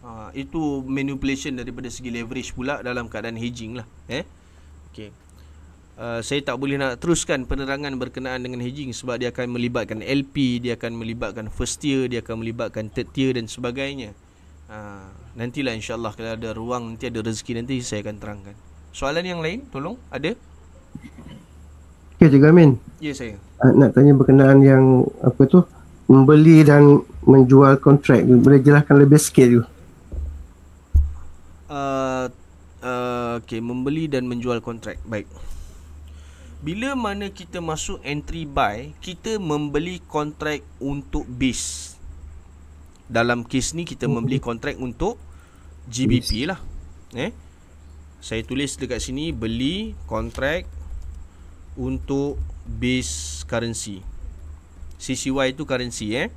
Uh, itu manipulation daripada segi leverage pula dalam keadaan hedging lah. Eh? Okay. Uh, saya tak boleh nak teruskan penerangan berkenaan dengan hedging sebab dia akan melibatkan LP, dia akan melibatkan first tier, dia akan melibatkan third tier dan sebagainya. Uh, nantilah insyaAllah kalau ada ruang, nanti ada rezeki nanti saya akan terangkan. Soalan yang lain tolong ada? Okey ya, Cik Amin. Ya yes, saya. Ah, nak tanya berkenaan yang apa tu membeli dan menjual kontrak boleh jelaskan lebih sikit tu. Uh, ah, uh, ah, okay, membeli dan menjual kontrak Baik Bila mana kita masuk entry buy Kita membeli kontrak untuk BIS Dalam kes ni kita membeli kontrak untuk GBP lah eh? saya tulis dekat sini beli kontrak untuk base currency CCY itu currency eh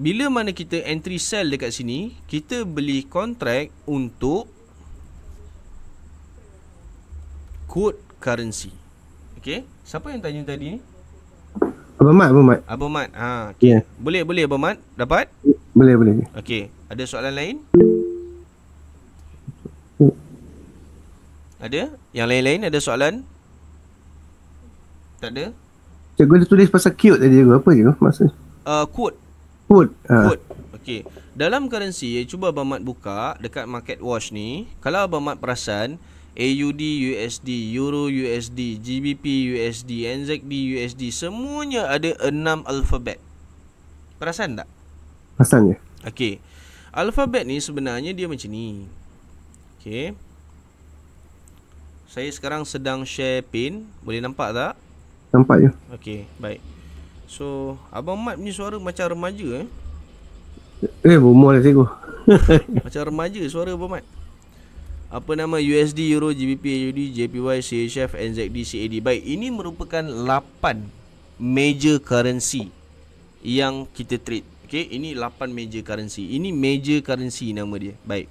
bila mana kita entry sell dekat sini kita beli kontrak untuk quote currency okey siapa yang tanya tadi ni Abang Mat, Abang Mat. Abang Mat. Ha, okay. Yeah. Boleh, boleh Abang Mat. Dapat? Boleh, boleh. Okey. Ada soalan lain? Ada? Yang lain-lain ada soalan? Tak ada? Cikgu dia tulis pasal cute tadi cikgu. Apa cikgu maksudnya? Uh, quote. Quote. Ha. Quote. Okey Dalam currency, eh, cuba Abang Mat buka dekat market watch ni. Kalau Abang Mat perasan, AUD USD, Euro USD, GBP USD, NZD USD, semuanya ada enam alfabet. Perasan tak? Perasan ya. Okey Alfabet ni sebenarnya dia macam ni. Okey. Saya sekarang sedang share pin. Boleh nampak tak? Nampak ya. Okey, baik. So, Abang Mat punya suara macam remaja eh? Eh, bumbul lah cikgu. macam remaja suara Abang Mat. Apa nama USD, Euro, GBP, AUD, JPY, CHF, NZD, CAD. Baik, ini merupakan 8 major currency yang kita trade. Okay, ini 8 major currency. Ini major currency nama dia. Baik.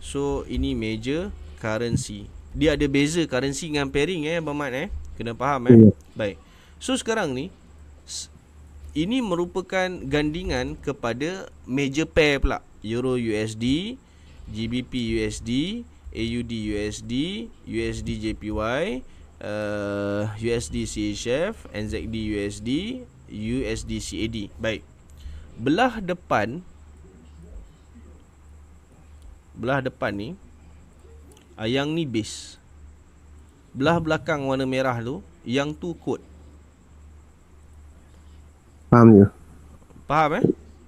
So, ini major currency dia ada beza currency dengan pairing eh Abang Mat eh. Kena faham eh. Ya. Baik. So sekarang ni ini merupakan gandingan kepada major pair pula. Euro USD, GBP USD, AUD USD, USD JPY, uh, eh, USD CHF, NZD USD, USD CAD. Baik. Belah depan belah depan ni uh, Yang ni base Belah belakang warna merah tu Yang tu kod Faham ya? Faham eh?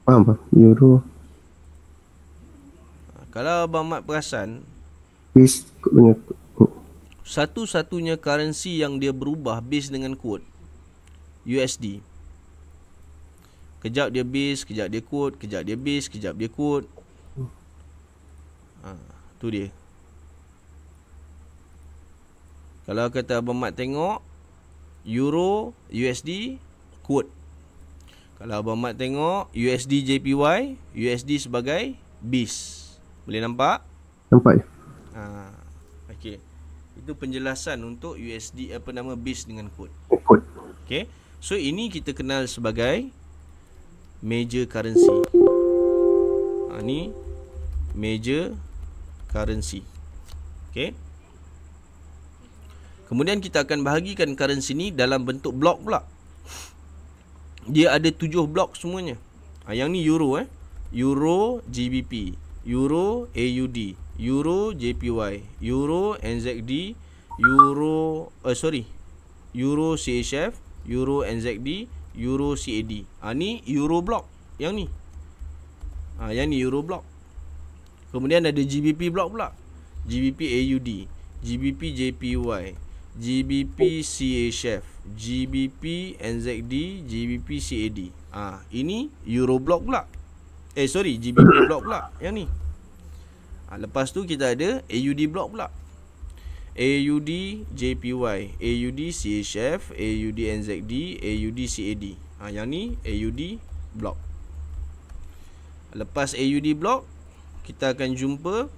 Faham, faham You tu ha, Kalau Abang Mat perasan Base kod punya satu-satunya currency yang dia berubah base dengan quote USD Kejap dia base, kejap dia quote, kejap dia base, kejap dia quote ha, Tu dia kalau kata Abang Mat tengok Euro USD Quote Kalau Abang Mat tengok USD JPY USD sebagai BIS Boleh nampak? Nampak ha, Okay Itu penjelasan untuk USD Apa nama BIS dengan quote Quote Okay So ini kita kenal sebagai Major currency ha, Major Currency Okay Kemudian kita akan bahagikan currency ni dalam bentuk blok pula. Dia ada tujuh blok semuanya. Ha, yang ni euro eh. Euro GBP, Euro AUD, Euro JPY, Euro NZD, Euro eh uh, sorry. Euro CHF, Euro NZD, Euro CAD. Ha, ni euro blok yang ni. Ha, yang ni euro blok. Kemudian ada GBP blok pula. GBP AUD, GBP JPY, GBP CA GBP NZD GBP CAD Ah ha, Ini Euroblock pula Eh sorry GBP block pula Yang ni ha, Lepas tu kita ada AUD block pula AUD JPY AUD CA AUD NZD AUD CAD ha, ah, Yang ni AUD block Lepas AUD block Kita akan jumpa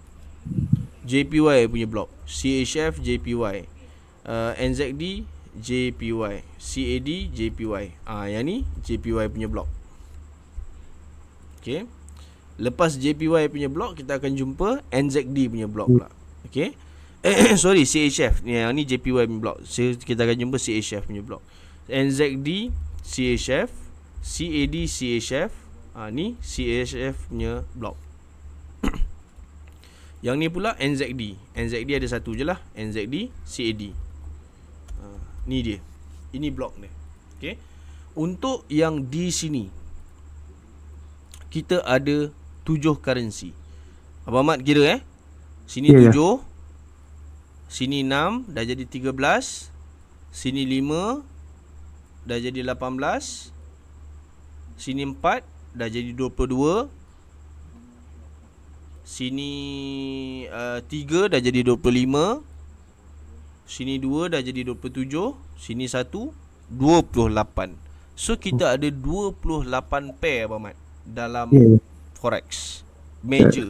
JPY punya block CHF JPY uh, NZD JPY CAD JPY uh, ah, Yang ni JPY punya blok Okay Lepas JPY punya blok Kita akan jumpa NZD punya blok pula Okay Sorry CHF ni Yang ni JPY punya blok Kita akan jumpa CHF punya blok NZD CHF CAD CHF ha, ah, Ni CHF punya blok Yang ni pula NZD NZD ada satu je lah NZD CAD Ni dia Ini blok dia Okay Untuk yang di sini Kita ada Tujuh currency Abang Mat kira eh Sini yeah. Ya. tujuh Sini enam Dah jadi tiga belas Sini lima Dah jadi lapan belas Sini empat Dah jadi dua puluh dua Sini eh, tiga Dah jadi dua puluh lima Sini 2 dah jadi 27 Sini 1 28 So kita hmm. ada 28 pair Abang Mat Dalam yeah. Hmm. Forex Major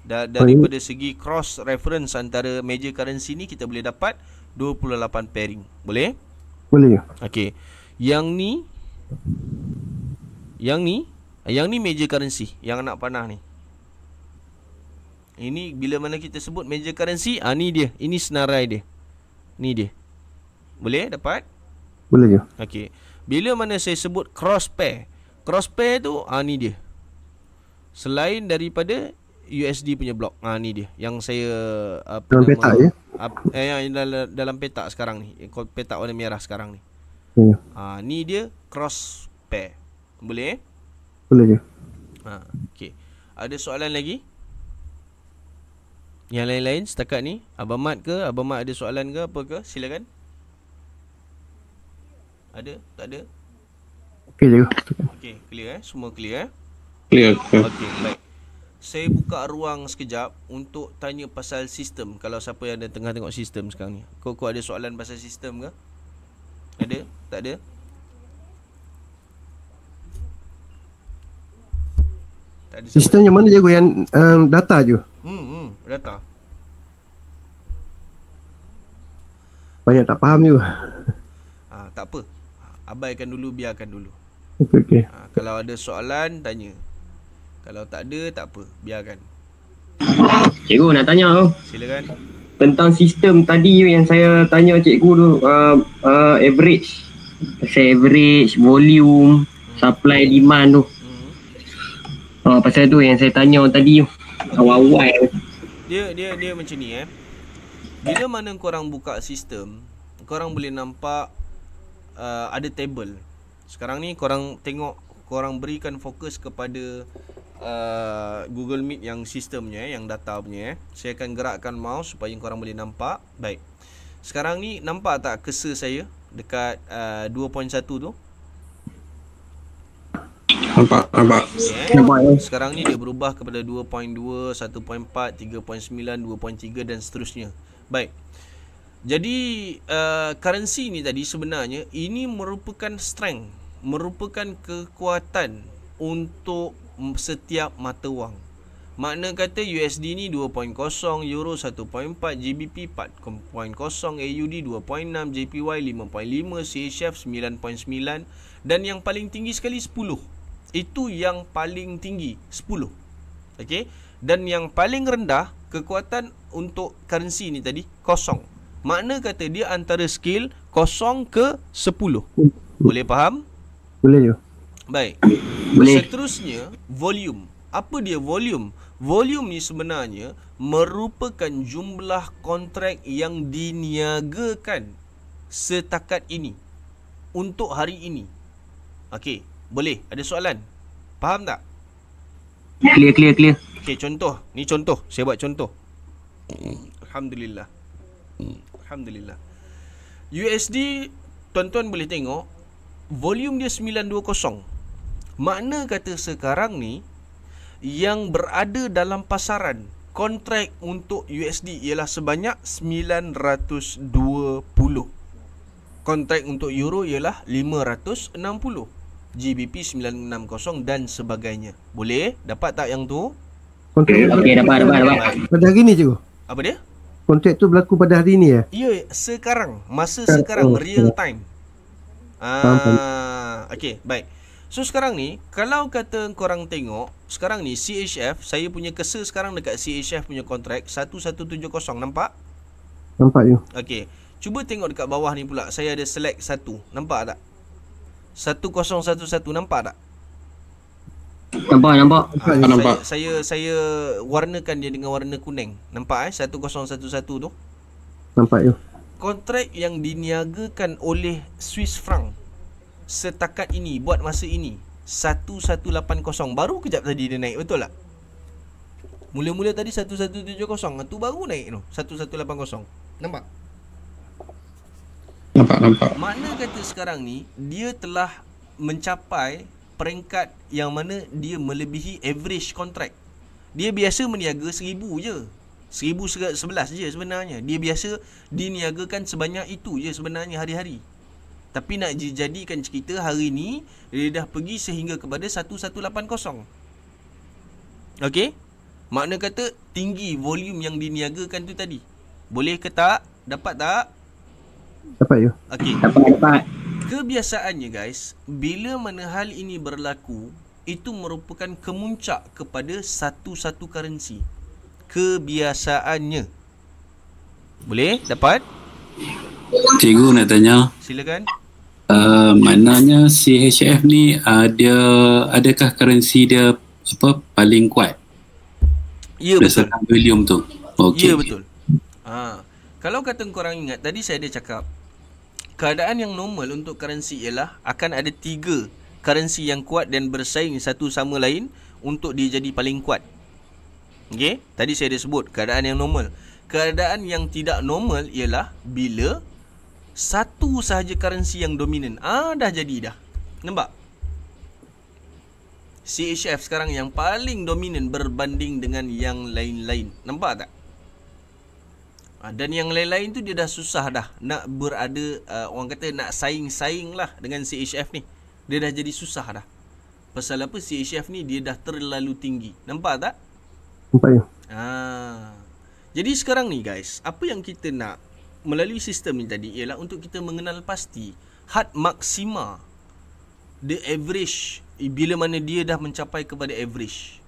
da- Daripada segi cross reference antara major currency ni Kita boleh dapat 28 pairing Boleh? Boleh ya. Okay Yang ni Yang ni Yang ni major currency Yang anak panah ni ini bila mana kita sebut major currency ah ni dia ini senarai dia Ni dia. Boleh eh, dapat? Boleh je. Okey. Bila mana saya sebut cross pair. Cross pair tu ah ni dia. Selain daripada USD punya blok. Ah ni dia yang saya apa ah, dalam petak ya. Eh yang dalam, dalam petak sekarang ni. Petak warna merah sekarang ni. Ya. Ah ni dia cross pair. Boleh? Eh? Boleh je. Ha, okey. Ada soalan lagi? Yang lain-lain setakat ni Abang Mat ke Abang Mat ada soalan ke apa ke Silakan Ada tak ada Okey je Okey clear eh Semua clear eh Clear Okay, baik saya buka ruang sekejap untuk tanya pasal sistem kalau siapa yang ada tengah tengok sistem sekarang ni. Kau kau ada soalan pasal sistem ke? Ada? Tak ada? Tak ada sistem yang mana je yang um, data je? Hmm. Data Banyak tak faham you ha, ah, Tak apa Abaikan dulu biarkan dulu Okey. Okay. Ha, ah, kalau ada soalan tanya Kalau tak ada tak apa biarkan Cikgu nak tanya tu Silakan tentang sistem tadi yang saya tanya cikgu tu uh, uh, average pasal average volume hmm. supply demand tu uh, pasal tu yang saya tanya tadi awal-awal dia dia dia macam ni eh. Bila mana korang buka sistem, korang boleh nampak uh, ada table. Sekarang ni korang tengok korang berikan fokus kepada uh, Google Meet yang sistemnya eh, yang data punya eh. Saya akan gerakkan mouse supaya korang boleh nampak. Baik. Sekarang ni nampak tak kesa saya dekat uh, 2.1 tu? Nampak, nampak. Nampak. Eh? Sekarang ni dia berubah kepada 2.2, 1.4, 3.9, 2.3 dan seterusnya. Baik. Jadi uh, currency ni tadi sebenarnya ini merupakan strength, merupakan kekuatan untuk setiap mata wang. Makna kata USD ni 2.0, Euro 1.4, GBP 4.0, AUD 2.6, JPY 5.5, CHF 9.9 dan yang paling tinggi sekali 10 itu yang paling tinggi 10 okay? dan yang paling rendah kekuatan untuk currency ni tadi kosong makna kata dia antara skill kosong ke 10 boleh faham boleh je baik boleh. seterusnya volume apa dia volume volume ni sebenarnya merupakan jumlah kontrak yang diniagakan setakat ini untuk hari ini okey boleh, ada soalan? Faham tak? Clear, clear, clear. Okey, contoh. Ni contoh. Saya buat contoh. Alhamdulillah. Alhamdulillah. USD, tuan-tuan boleh tengok, volume dia 920. Makna kata sekarang ni, yang berada dalam pasaran kontrak untuk USD ialah sebanyak 920. Kontrak untuk euro ialah 560. GBP 960 dan sebagainya. Boleh? Dapat tak yang tu? Kontrak. Okey, okay, dapat, dapat, dapat. Pada hari ni cikgu. Apa dia? Kontrak tu berlaku pada hari ni ya? Ya, sekarang. Masa sekarang, oh, real time. Ah, okey, baik. So sekarang ni, kalau kata korang tengok, sekarang ni CHF, saya punya kesa sekarang dekat CHF punya kontrak 1170, nampak? Nampak ya. Okey. Cuba tengok dekat bawah ni pula, saya ada select satu. Nampak tak? 1011 nampak tak? Nampak nampak. Ha, saya, nampak. Saya saya warnakan dia dengan warna kuning. Nampak eh 1011 tu? Nampak tu. Ya. Kontrak yang diniagakan oleh Swiss franc setakat ini buat masa ini 1180 baru kejap tadi dia naik betul tak? Mula-mula tadi 1170 tu baru naik tu 1180. Nampak? Nampak, nampak. Makna kata sekarang ni, dia telah mencapai peringkat yang mana dia melebihi average contract. Dia biasa meniaga seribu je. Seribu sebelas je sebenarnya. Dia biasa diniagakan sebanyak itu je sebenarnya hari-hari. Tapi nak dijadikan cerita hari ni, dia dah pergi sehingga kepada 1180. Okey? Makna kata tinggi volume yang diniagakan tu tadi. Boleh ke tak? Dapat tak? Dapat you. Okay. Dapat, dapat. Kebiasaannya guys, bila mana hal ini berlaku, itu merupakan kemuncak kepada satu-satu currency. Kebiasaannya. Boleh? Dapat? Cikgu nak tanya. Silakan. Uh, maknanya CHF ni uh, dia adakah currency dia apa paling kuat? Ya betul. Berdasarkan volume tu. Okay. Ya betul. Ha. Uh. Kalau kata korang ingat tadi saya ada cakap keadaan yang normal untuk currency ialah akan ada tiga currency yang kuat dan bersaing satu sama lain untuk dia jadi paling kuat. Okay? tadi saya ada sebut keadaan yang normal. Keadaan yang tidak normal ialah bila satu sahaja currency yang dominan. Ah dah jadi dah. Nampak? CHF sekarang yang paling dominan berbanding dengan yang lain-lain. Nampak tak? Ah, dan yang lain-lain tu dia dah susah dah nak berada uh, orang kata nak saing-saing lah dengan CHF ni. Dia dah jadi susah dah. Pasal apa CHF ni dia dah terlalu tinggi. Nampak tak? Nampak ya. Ah, Jadi sekarang ni guys, apa yang kita nak melalui sistem ni tadi ialah untuk kita mengenal pasti had maksima the average eh, bila mana dia dah mencapai kepada average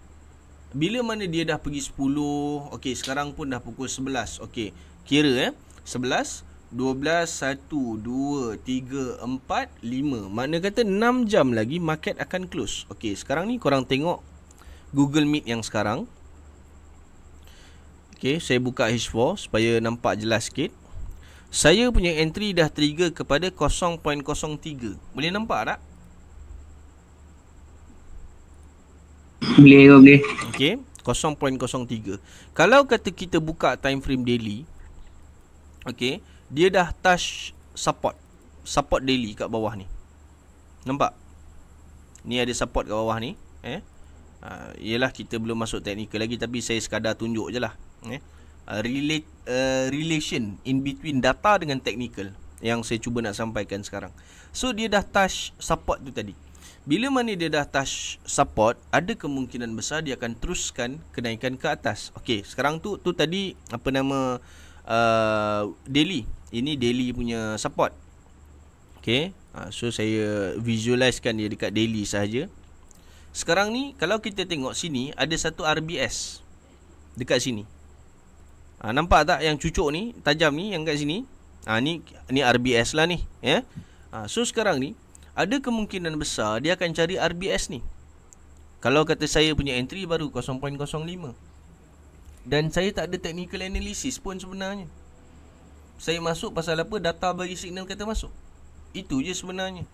bila mana dia dah pergi 10 okey sekarang pun dah pukul 11 okey kira eh 11 12 1 2 3 4 5 Mana kata 6 jam lagi market akan close okey sekarang ni korang tengok Google Meet yang sekarang okey saya buka H4 supaya nampak jelas sikit saya punya entry dah trigger kepada 0.03 boleh nampak tak Boleh boleh. Okey. 0.03. Kalau kata kita buka time frame daily, okey, dia dah touch support. Support daily kat bawah ni. Nampak? Ni ada support kat bawah ni, eh. yelah ha, kita belum masuk teknikal lagi tapi saya sekadar tunjuk je lah eh. Uh, relate, uh, relation in between data dengan technical yang saya cuba nak sampaikan sekarang. So dia dah touch support tu tadi. Bila mana dia dah touch support, ada kemungkinan besar dia akan teruskan kenaikan ke atas. Okey, sekarang tu tu tadi apa nama uh, daily. Ini daily punya support. Okey. Uh, so saya visualisekan dia dekat daily saja. Sekarang ni kalau kita tengok sini ada satu RBS dekat sini. Ha, nampak tak yang cucuk ni, tajam ni yang kat sini? Ha, ni ni RBS lah ni, ya. Yeah? Ha, so sekarang ni ada kemungkinan besar dia akan cari RBS ni. Kalau kata saya punya entry baru 0.05. Dan saya tak ada technical analysis pun sebenarnya. Saya masuk pasal apa data bagi signal kata masuk. Itu je sebenarnya.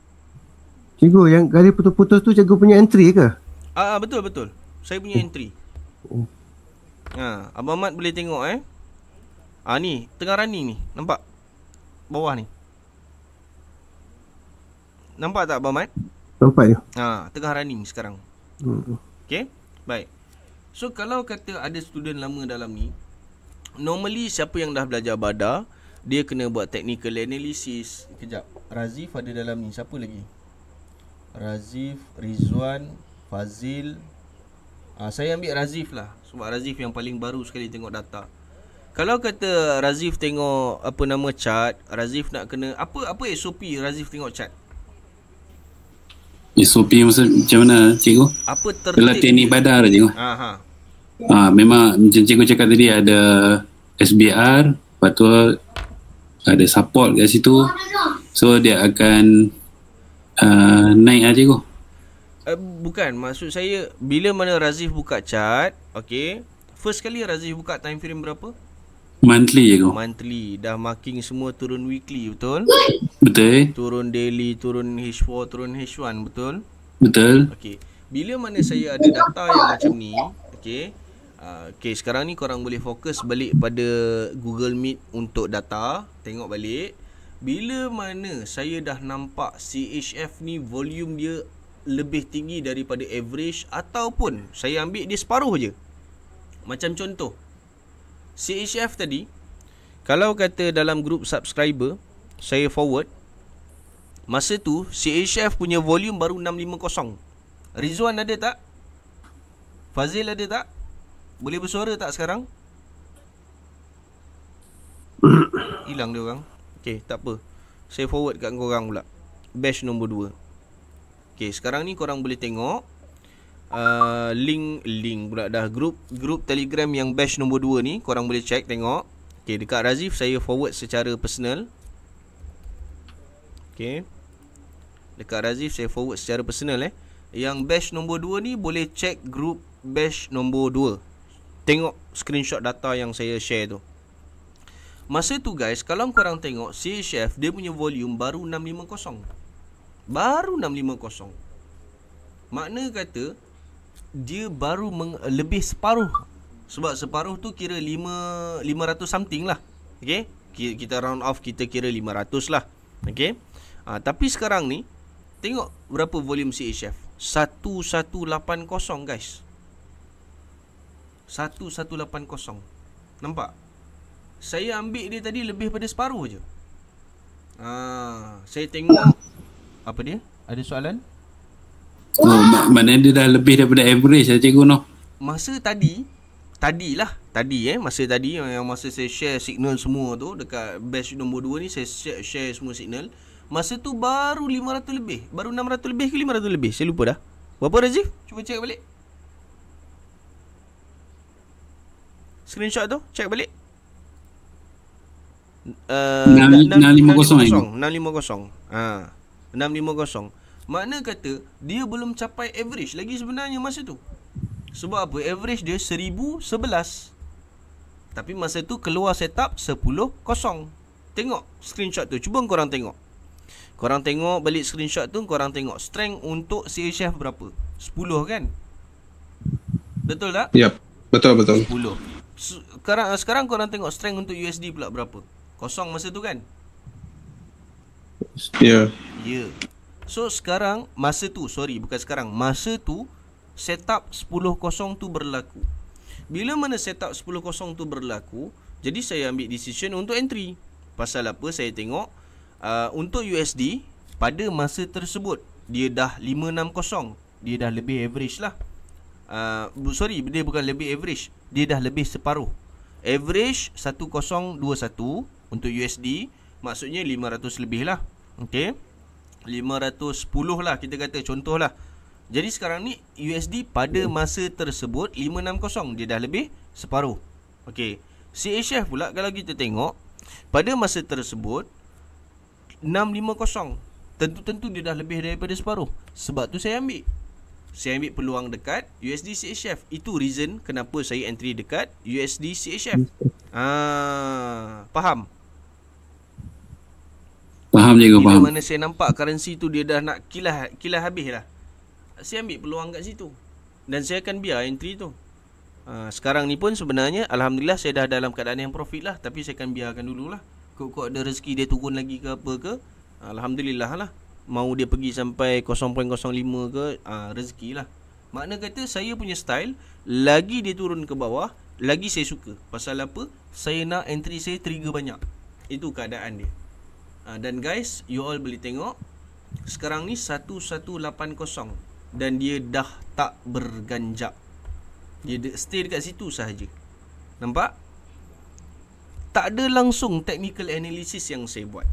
Cikgu, yang kali putus-putus tu cikgu punya entry ke? Ah, ah betul betul. Saya punya oh. entry. oh. ah, Abang Mat boleh tengok eh. Ah ni, tengah running ni. Nampak? Bawah ni. Nampak tak Abang Mat? Nampak ya. Ha, tengah running sekarang. Hmm. Okay? Baik. So, kalau kata ada student lama dalam ni, normally siapa yang dah belajar badar, dia kena buat technical analysis. Kejap. Razif ada dalam ni. Siapa lagi? Razif, Rizwan, Fazil. Ha, saya ambil Razif lah. Sebab Razif yang paling baru sekali tengok data. Kalau kata Razif tengok apa nama chat, Razif nak kena apa apa SOP Razif tengok chat. SOP maksud, macam mana cikgu? Apa tertib? Pelatihan ibadah dah cikgu. Ha, ha. ha, memang macam cikgu cakap tadi ada SBR, lepas tu ada support kat situ. So dia akan uh, naik lah cikgu. Uh, bukan, maksud saya bila mana Razif buka chat, okay. First kali Razif buka time frame berapa? Monthly je kau Monthly Dah marking semua turun weekly betul? Betul Turun daily, turun H4, turun H1 betul? Betul Okey. Bila mana saya ada data yang macam ni Okay ah, Okay, sekarang ni korang boleh fokus balik pada Google Meet untuk data Tengok balik Bila mana saya dah nampak CHF ni volume dia lebih tinggi daripada average Ataupun saya ambil dia separuh je Macam contoh CHF tadi kalau kata dalam grup subscriber saya forward masa tu CHF punya volume baru 650. Rizwan ada tak? Fazil ada tak? Boleh bersuara tak sekarang? Hilang dia orang. Okey, takpe. Saya forward kat korang pula. Batch nombor 2. Okey, sekarang ni korang boleh tengok uh, link link pula dah group group Telegram yang batch nombor 2 ni korang boleh check tengok. Okey dekat Razif saya forward secara personal. Okey. Dekat Razif saya forward secara personal eh. Yang batch nombor 2 ni boleh check group batch nombor 2. Tengok screenshot data yang saya share tu. Masa tu guys, kalau korang tengok CHF dia punya volume baru 650. Baru 650. Makna kata dia baru meng, lebih separuh sebab separuh tu kira 5 500 something lah okey kita round off kita kira 500 lah okey ha, ah, tapi sekarang ni tengok berapa volume CHF 1180 guys 1180 nampak saya ambil dia tadi lebih pada separuh je ha, saya tengok apa dia ada soalan Oh, Wah. Oh, mak- maknanya dia dah lebih daripada average lah cikgu noh. Masa tadi, tadilah, tadi eh, masa tadi yang masa saya share signal semua tu dekat base nombor 2 ni saya share, share semua signal. Masa tu baru 500 lebih, baru 600 lebih ke 500 lebih, saya lupa dah. Berapa Razif? Cuba check balik. Screenshot tu, check balik. Uh, 650 650 ha 650 mana kata dia belum capai average lagi sebenarnya masa tu. Sebab apa? Average dia seribu sebelas Tapi masa tu keluar setup sepuluh kosong. Tengok screenshot tu. Cuba korang tengok. Korang tengok balik screenshot tu korang tengok strength untuk CHF berapa? sepuluh kan? Betul tak? Ya. Yep. Betul betul. sepuluh Sekarang sekarang korang tengok strength untuk USD pula berapa? Kosong masa tu kan? Ya. Yeah. Ya. Yeah. So sekarang masa tu sorry bukan sekarang masa tu setup 10.0 tu berlaku. Bila mana setup 10.0 tu berlaku, jadi saya ambil decision untuk entry. Pasal apa? Saya tengok uh, untuk USD pada masa tersebut dia dah 560. Dia dah lebih average lah. Uh, sorry, dia bukan lebih average. Dia dah lebih separuh. Average 1021 untuk USD maksudnya 500 lebih lah. Okay. 510 lah kita kata contoh lah Jadi sekarang ni USD pada masa tersebut 560 Dia dah lebih separuh Okay CHF pula kalau kita tengok Pada masa tersebut 650 Tentu-tentu dia dah lebih daripada separuh Sebab tu saya ambil Saya ambil peluang dekat USD CHF Itu reason kenapa saya entry dekat USD CHF Ah, Faham? Faham je faham. Bila mana saya nampak currency tu dia dah nak kilah kilah habis lah. Saya ambil peluang kat situ. Dan saya akan biar entry tu. Uh, sekarang ni pun sebenarnya Alhamdulillah saya dah dalam keadaan yang profit lah. Tapi saya akan biarkan dululah. Kok-kok ada rezeki dia turun lagi ke apa ke. Alhamdulillah lah. Mau dia pergi sampai 0.05 ke uh, rezeki lah. Makna kata saya punya style lagi dia turun ke bawah lagi saya suka. Pasal apa? Saya nak entry saya trigger banyak. Itu keadaan dia. Ah, dan guys you all boleh tengok sekarang ni 1180 dan dia dah tak berganjak dia stay dekat situ sahaja nampak tak ada langsung technical analysis yang saya buat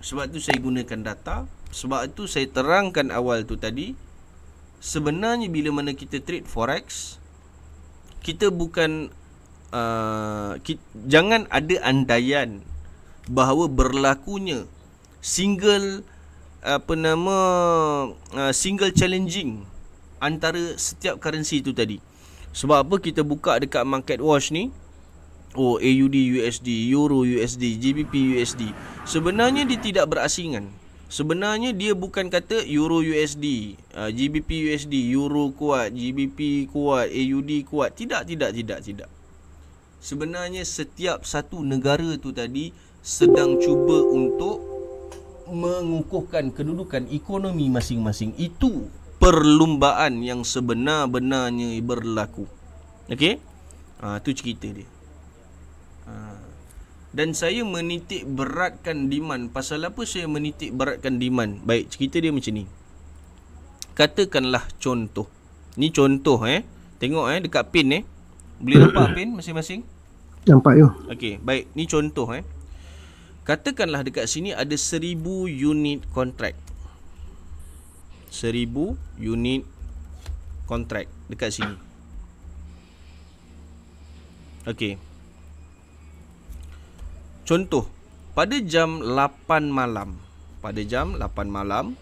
sebab tu saya gunakan data sebab tu saya terangkan awal tu tadi sebenarnya bila mana kita trade forex kita bukan uh, ah, kita, jangan ada andaian bahawa berlakunya single apa nama uh, single challenging antara setiap currency itu tadi. Sebab apa kita buka dekat market watch ni? Oh AUD USD, Euro USD, GBP USD. Sebenarnya dia tidak berasingan. Sebenarnya dia bukan kata Euro USD, uh, GBP USD, Euro kuat, GBP kuat, AUD kuat. Tidak, tidak, tidak, tidak. Sebenarnya setiap satu negara tu tadi sedang cuba untuk mengukuhkan kedudukan ekonomi masing-masing itu perlumbaan yang sebenar-benarnya berlaku okey ha tu cerita dia ha dan saya menitik beratkan diman pasal apa saya menitik beratkan diman? baik cerita dia macam ni katakanlah contoh ni contoh eh tengok eh dekat pin eh boleh nampak pin masing-masing nampak yo okey baik ni contoh eh Katakanlah dekat sini ada seribu unit kontrak. seribu unit kontrak dekat sini. Okey. Contoh pada jam 8 malam, pada jam 8 malam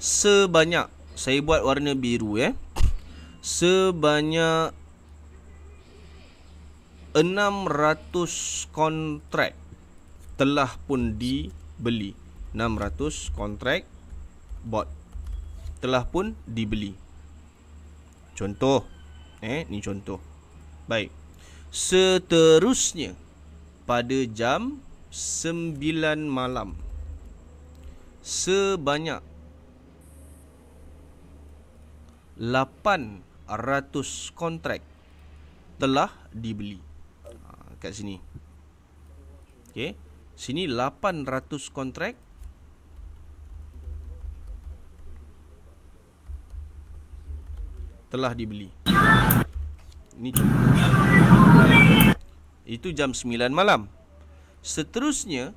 sebanyak saya buat warna biru ya. Eh, sebanyak 600 kontrak telah pun dibeli 600 kontrak bot telah pun dibeli contoh eh ni contoh baik seterusnya pada jam 9 malam sebanyak 800 kontrak telah dibeli ha, kat sini okey Sini 800 kontrak Telah dibeli Ini Itu jam 9 malam Seterusnya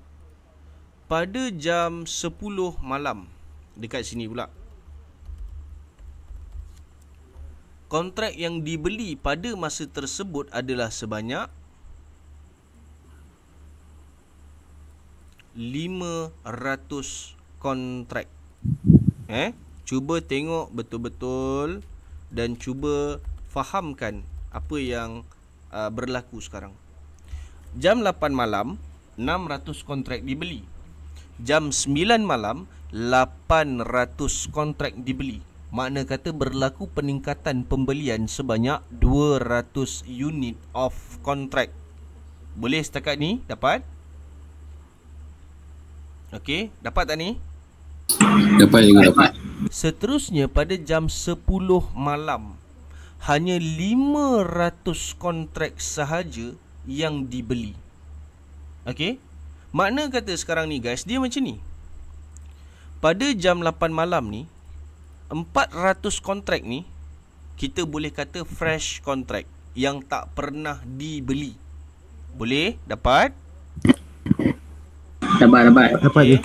Pada jam 10 malam Dekat sini pula Kontrak yang dibeli pada masa tersebut adalah sebanyak 500 kontrak. Eh, cuba tengok betul-betul dan cuba fahamkan apa yang uh, berlaku sekarang. Jam 8 malam 600 kontrak dibeli. Jam 9 malam 800 kontrak dibeli. Makna kata berlaku peningkatan pembelian sebanyak 200 unit of kontrak. Boleh setakat ni dapat? Okey, dapat tak ni? Dapat juga dapat. Seterusnya pada jam 10 malam hanya 500 kontrak sahaja yang dibeli. Okey. Makna kata sekarang ni guys, dia macam ni. Pada jam 8 malam ni 400 kontrak ni kita boleh kata fresh kontrak yang tak pernah dibeli. Boleh? Dapat? Dapat dapat. Dapat okay. je.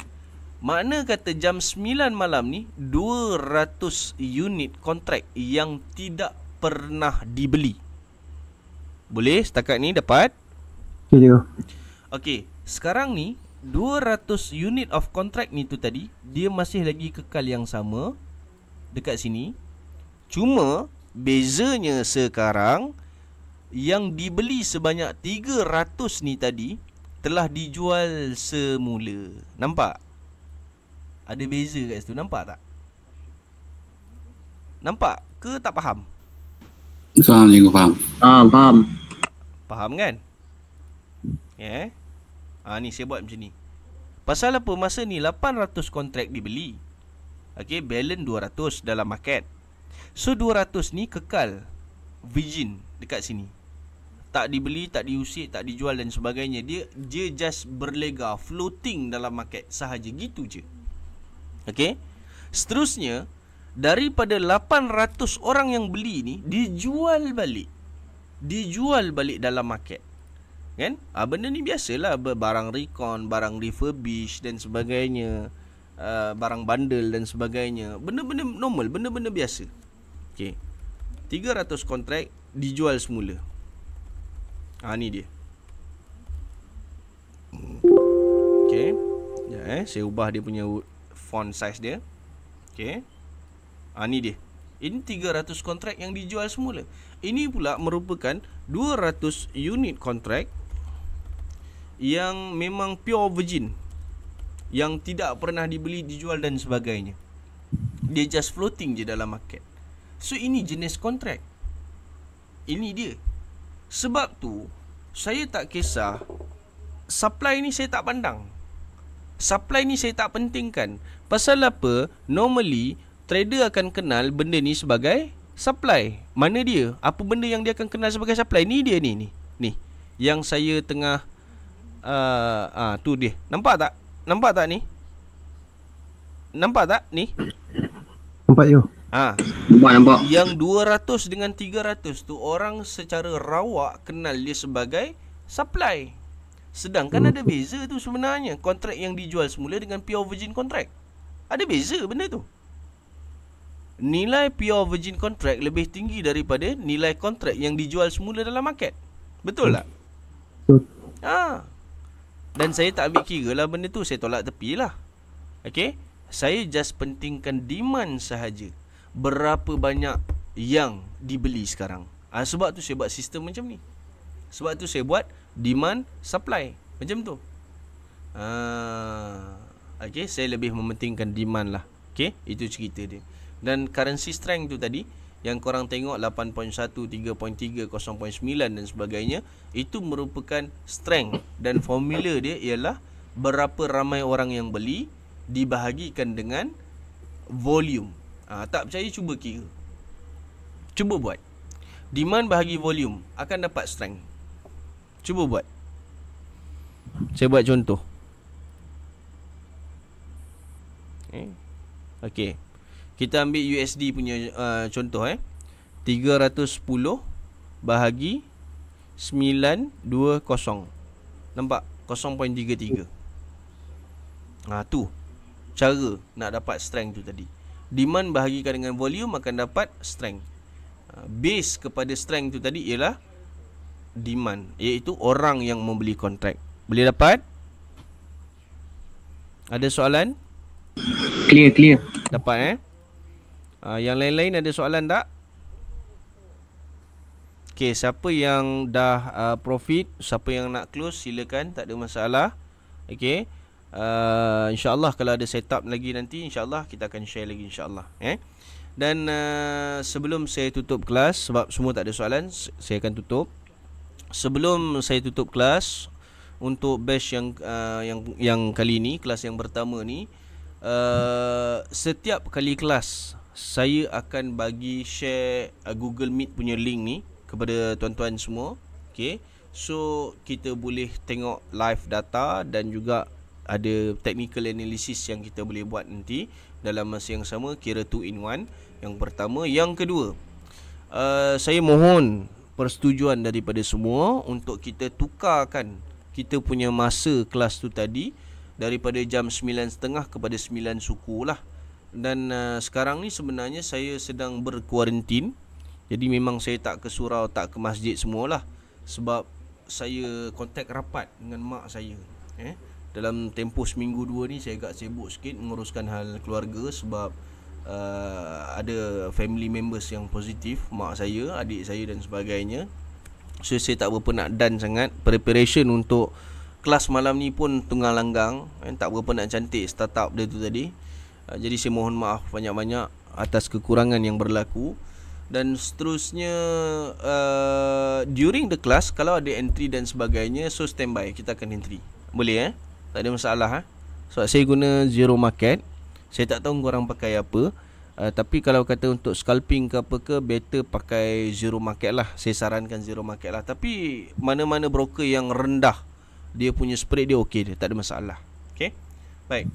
Makna kata jam 9 malam ni 200 unit kontrak yang tidak pernah dibeli. Boleh setakat ni dapat? Okey. Okey, sekarang ni 200 unit of contract ni tu tadi dia masih lagi kekal yang sama dekat sini. Cuma bezanya sekarang yang dibeli sebanyak 300 ni tadi telah dijual semula. Nampak? Ada beza kat situ nampak tak? Nampak ke tak faham? Faham, aku faham. Faham, faham. Faham kan? Ya. Yeah. Ha, ni saya buat macam ni. Pasal apa masa ni 800 kontrak dibeli. Okey, balance 200 dalam market. So 200 ni kekal Virgin dekat sini tak dibeli, tak diusik, tak dijual dan sebagainya. Dia dia just berlega floating dalam market sahaja gitu je. Okey. Seterusnya daripada 800 orang yang beli ni dijual balik. Dijual balik dalam market. Kan? Ha, benda ni biasalah barang recon, barang refurbish dan sebagainya. Uh, barang bundle dan sebagainya. Benda-benda normal, benda-benda biasa. Okey. 300 kontrak dijual semula. Ha ni dia. Okey. Ya eh, saya ubah dia punya font size dia. Okey. Ha ni dia. Ini 300 kontrak yang dijual semula. Ini pula merupakan 200 unit kontrak yang memang pure virgin yang tidak pernah dibeli, dijual dan sebagainya. Dia just floating je dalam market. So ini jenis kontrak. Ini dia. Sebab tu saya tak kisah supply ni saya tak pandang. Supply ni saya tak pentingkan. Pasal apa? Normally trader akan kenal benda ni sebagai supply. Mana dia? Apa benda yang dia akan kenal sebagai supply? Ni dia ni ni. Ni yang saya tengah uh, ah tu dia. Nampak tak? Nampak tak ni? Nampak tak ni? Nampak you. Ha. Nampak nampak. Yang 200 dengan 300 tu orang secara rawak kenal dia sebagai supply. Sedangkan hmm. ada beza tu sebenarnya kontrak yang dijual semula dengan pure virgin contract. Ada beza benda tu. Nilai pure virgin contract lebih tinggi daripada nilai kontrak yang dijual semula dalam market. Betul tak? Betul. Ah, Ha. Dan saya tak ambil kira lah benda tu. Saya tolak tepi lah. Okay. Saya just pentingkan demand sahaja berapa banyak yang dibeli sekarang. Ha, sebab tu saya buat sistem macam ni. Sebab tu saya buat demand supply macam tu. Ha, okay, saya lebih mementingkan demand lah. Okay, itu cerita dia. Dan currency strength tu tadi yang korang tengok 8.1, 3.3, 0.9 dan sebagainya itu merupakan strength dan formula dia ialah berapa ramai orang yang beli dibahagikan dengan volume Ha, tak percaya cuba kira. Cuba buat. Demand bahagi volume akan dapat strength. Cuba buat. Saya buat contoh. Okay, eh? Okey. Kita ambil USD punya uh, contoh eh. 310 bahagi 920. Nampak 0.33. Ha ah, tu. Cara nak dapat strength tu tadi demand bahagikan dengan volume akan dapat strength. Ha, base kepada strength tu tadi ialah demand iaitu orang yang membeli kontrak. Boleh dapat? Ada soalan? Clear, clear. Dapat eh? Ha, yang lain-lain ada soalan tak? Okay, siapa yang dah uh, profit, siapa yang nak close, silakan. Tak ada masalah. Okay uh, insyaallah kalau ada setup lagi nanti insyaallah kita akan share lagi insyaallah eh dan uh, sebelum saya tutup kelas sebab semua tak ada soalan saya akan tutup sebelum saya tutup kelas untuk batch yang uh, yang yang kali ini kelas yang pertama ni uh, setiap kali kelas saya akan bagi share uh, Google Meet punya link ni kepada tuan-tuan semua okey so kita boleh tengok live data dan juga ada technical analysis yang kita boleh buat nanti dalam masa yang sama kira 2 in 1 yang pertama yang kedua uh, saya mohon persetujuan daripada semua untuk kita tukarkan kita punya masa kelas tu tadi daripada jam 9.30 kepada 9 suku lah dan uh, sekarang ni sebenarnya saya sedang berkuarantin jadi memang saya tak ke surau tak ke masjid semualah sebab saya kontak rapat dengan mak saya eh dalam tempoh seminggu dua ni saya agak sibuk sikit menguruskan hal keluarga sebab uh, ada family members yang positif mak saya, adik saya dan sebagainya. So saya tak berapa nak done sangat preparation untuk kelas malam ni pun tengah langgang eh, tak berapa nak cantik startup dia tu tadi. Uh, jadi saya mohon maaf banyak-banyak atas kekurangan yang berlaku dan seterusnya uh, during the class kalau ada entry dan sebagainya so standby kita akan entry. Boleh eh? Tak ada masalah ha? Sebab saya guna zero market Saya tak tahu korang pakai apa uh, Tapi kalau kata untuk scalping ke apa ke Better pakai zero market lah Saya sarankan zero market lah Tapi mana-mana broker yang rendah Dia punya spread dia okey dia Tak ada masalah Okay Baik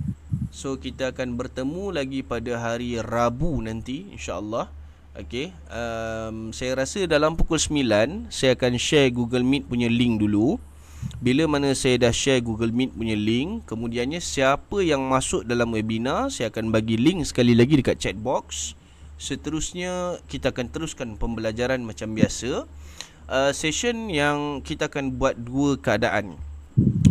So kita akan bertemu lagi pada hari Rabu nanti InsyaAllah Okay um, Saya rasa dalam pukul 9 Saya akan share Google Meet punya link dulu bila mana saya dah share Google Meet punya link, kemudiannya siapa yang masuk dalam webinar, saya akan bagi link sekali lagi dekat chat box. Seterusnya kita akan teruskan pembelajaran macam biasa. Uh, session yang kita akan buat dua keadaan.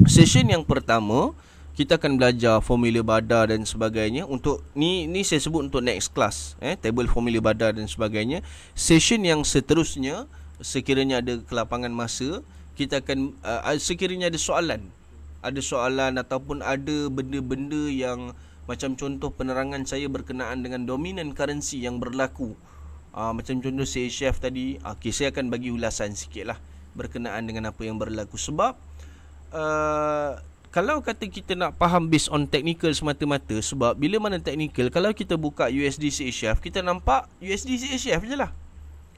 Session yang pertama, kita akan belajar formula badar dan sebagainya untuk ni ni saya sebut untuk next class eh table formula badar dan sebagainya. Session yang seterusnya sekiranya ada kelapangan masa kita akan uh, uh, sekiranya ada soalan ada soalan ataupun ada benda-benda yang macam contoh penerangan saya berkenaan dengan dominan currency yang berlaku uh, macam contoh saya chef tadi uh, okey saya akan bagi ulasan sikitlah berkenaan dengan apa yang berlaku sebab uh, kalau kata kita nak faham based on technical semata-mata sebab bila mana technical kalau kita buka USD CHF kita nampak USD CHF je lah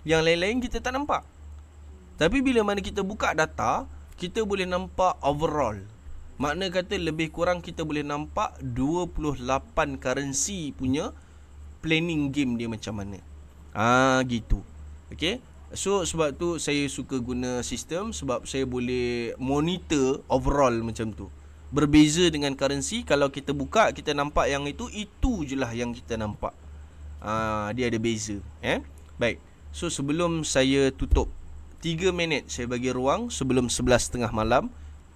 yang lain-lain kita tak nampak tapi bila mana kita buka data, kita boleh nampak overall. Makna kata lebih kurang kita boleh nampak 28 currency punya planning game dia macam mana. Ah ha, gitu. Okey. So sebab tu saya suka guna sistem sebab saya boleh monitor overall macam tu. Berbeza dengan currency kalau kita buka kita nampak yang itu itu je lah yang kita nampak. Ah ha, dia ada beza, eh. Baik. So sebelum saya tutup Tiga minit saya bagi ruang sebelum sebelas 11.30 malam.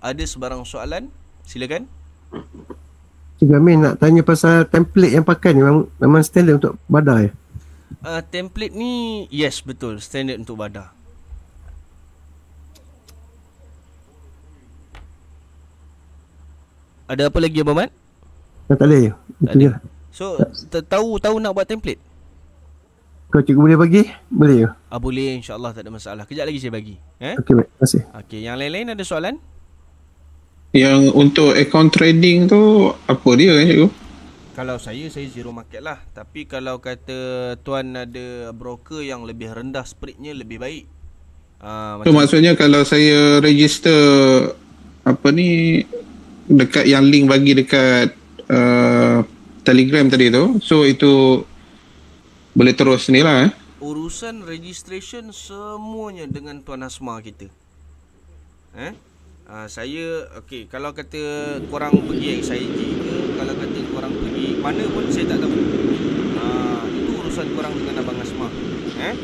Ada sebarang soalan? Silakan. Cik Amin nak tanya pasal template yang pakai ni memang, memang standard untuk badar ya? Uh, template ni yes betul standard untuk badar. Ada apa lagi Abang Mat? Tak ada. Tak ada. So tahu tahu nak buat template? Kau cikgu boleh bagi? Boleh ke? Ah, boleh insyaAllah tak ada masalah. Kejap lagi saya bagi. Eh? Okey, baik. Terima kasih. Okay, yang lain-lain ada soalan? Yang untuk account trading tu, apa dia eh cikgu? Kalau saya, saya zero market lah. Tapi kalau kata tuan ada broker yang lebih rendah spreadnya, lebih baik. Ah, so maksudnya kalau saya register apa ni dekat yang link bagi dekat uh, telegram tadi tu so itu boleh terus ni lah eh. Urusan registration semuanya dengan Tuan Asma kita. Eh? Ha, saya okey kalau kata korang pergi SIG ke kalau kata korang pergi mana pun saya tak tahu. Ha, itu urusan korang dengan abang Asma. Eh?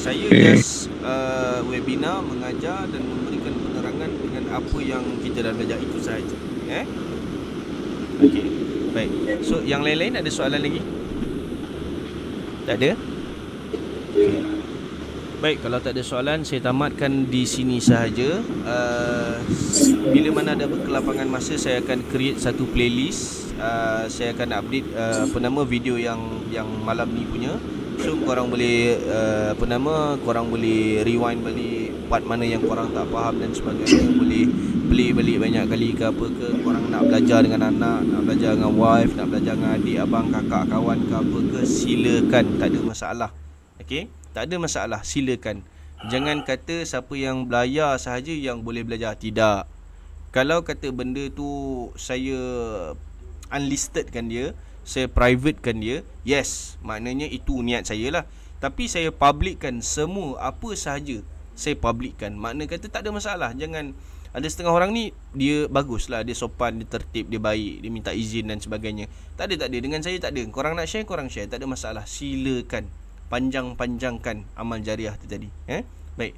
Saya okay. just uh, webinar mengajar dan memberikan penerangan dengan apa yang kita dah belajar itu sahaja. Eh? Okey. Baik. So yang lain-lain ada soalan lagi? Tak ada? Okay. Baik, kalau tak ada soalan, saya tamatkan di sini sahaja. Uh, bila mana ada kelapangan masa, saya akan create satu playlist. Uh, saya akan update uh, apa nama video yang yang malam ni punya. So korang boleh uh, Apa nama Korang boleh rewind balik Part mana yang korang tak faham Dan sebagainya Boleh beli balik banyak kali ke apa ke Korang nak belajar dengan anak Nak belajar dengan wife Nak belajar dengan adik Abang kakak kawan ke apa ke Silakan Tak ada masalah Okay Tak ada masalah Silakan Jangan kata siapa yang belajar sahaja yang boleh belajar Tidak Kalau kata benda tu saya unlisted kan dia saya privatekan dia yes maknanya itu niat saya lah tapi saya publikkan semua apa sahaja saya publikkan makna kata tak ada masalah jangan ada setengah orang ni dia bagus lah, dia sopan dia tertib dia baik dia minta izin dan sebagainya tak ada tak ada dengan saya tak ada korang nak share korang share tak ada masalah silakan panjang-panjangkan amal jariah tu tadi eh baik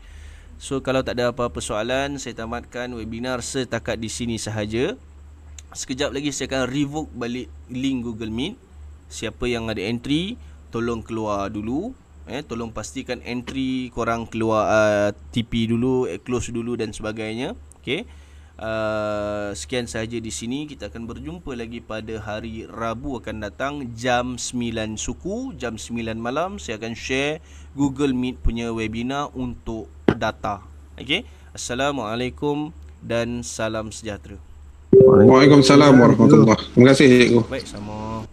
so kalau tak ada apa-apa soalan saya tamatkan webinar setakat di sini sahaja Sekejap lagi saya akan revoke balik link Google Meet. Siapa yang ada entry, tolong keluar dulu. Eh, tolong pastikan entry korang keluar uh, TP dulu, eh, close dulu dan sebagainya. Okay. Uh, sekian sahaja di sini. Kita akan berjumpa lagi pada hari Rabu akan datang jam 9 suku, jam 9 malam. Saya akan share Google Meet punya webinar untuk data. Okay. Assalamualaikum dan salam sejahtera. Waalaikumsalam warahmatullahi wabarakatuh. Terima kasih cikgu. Baik sama.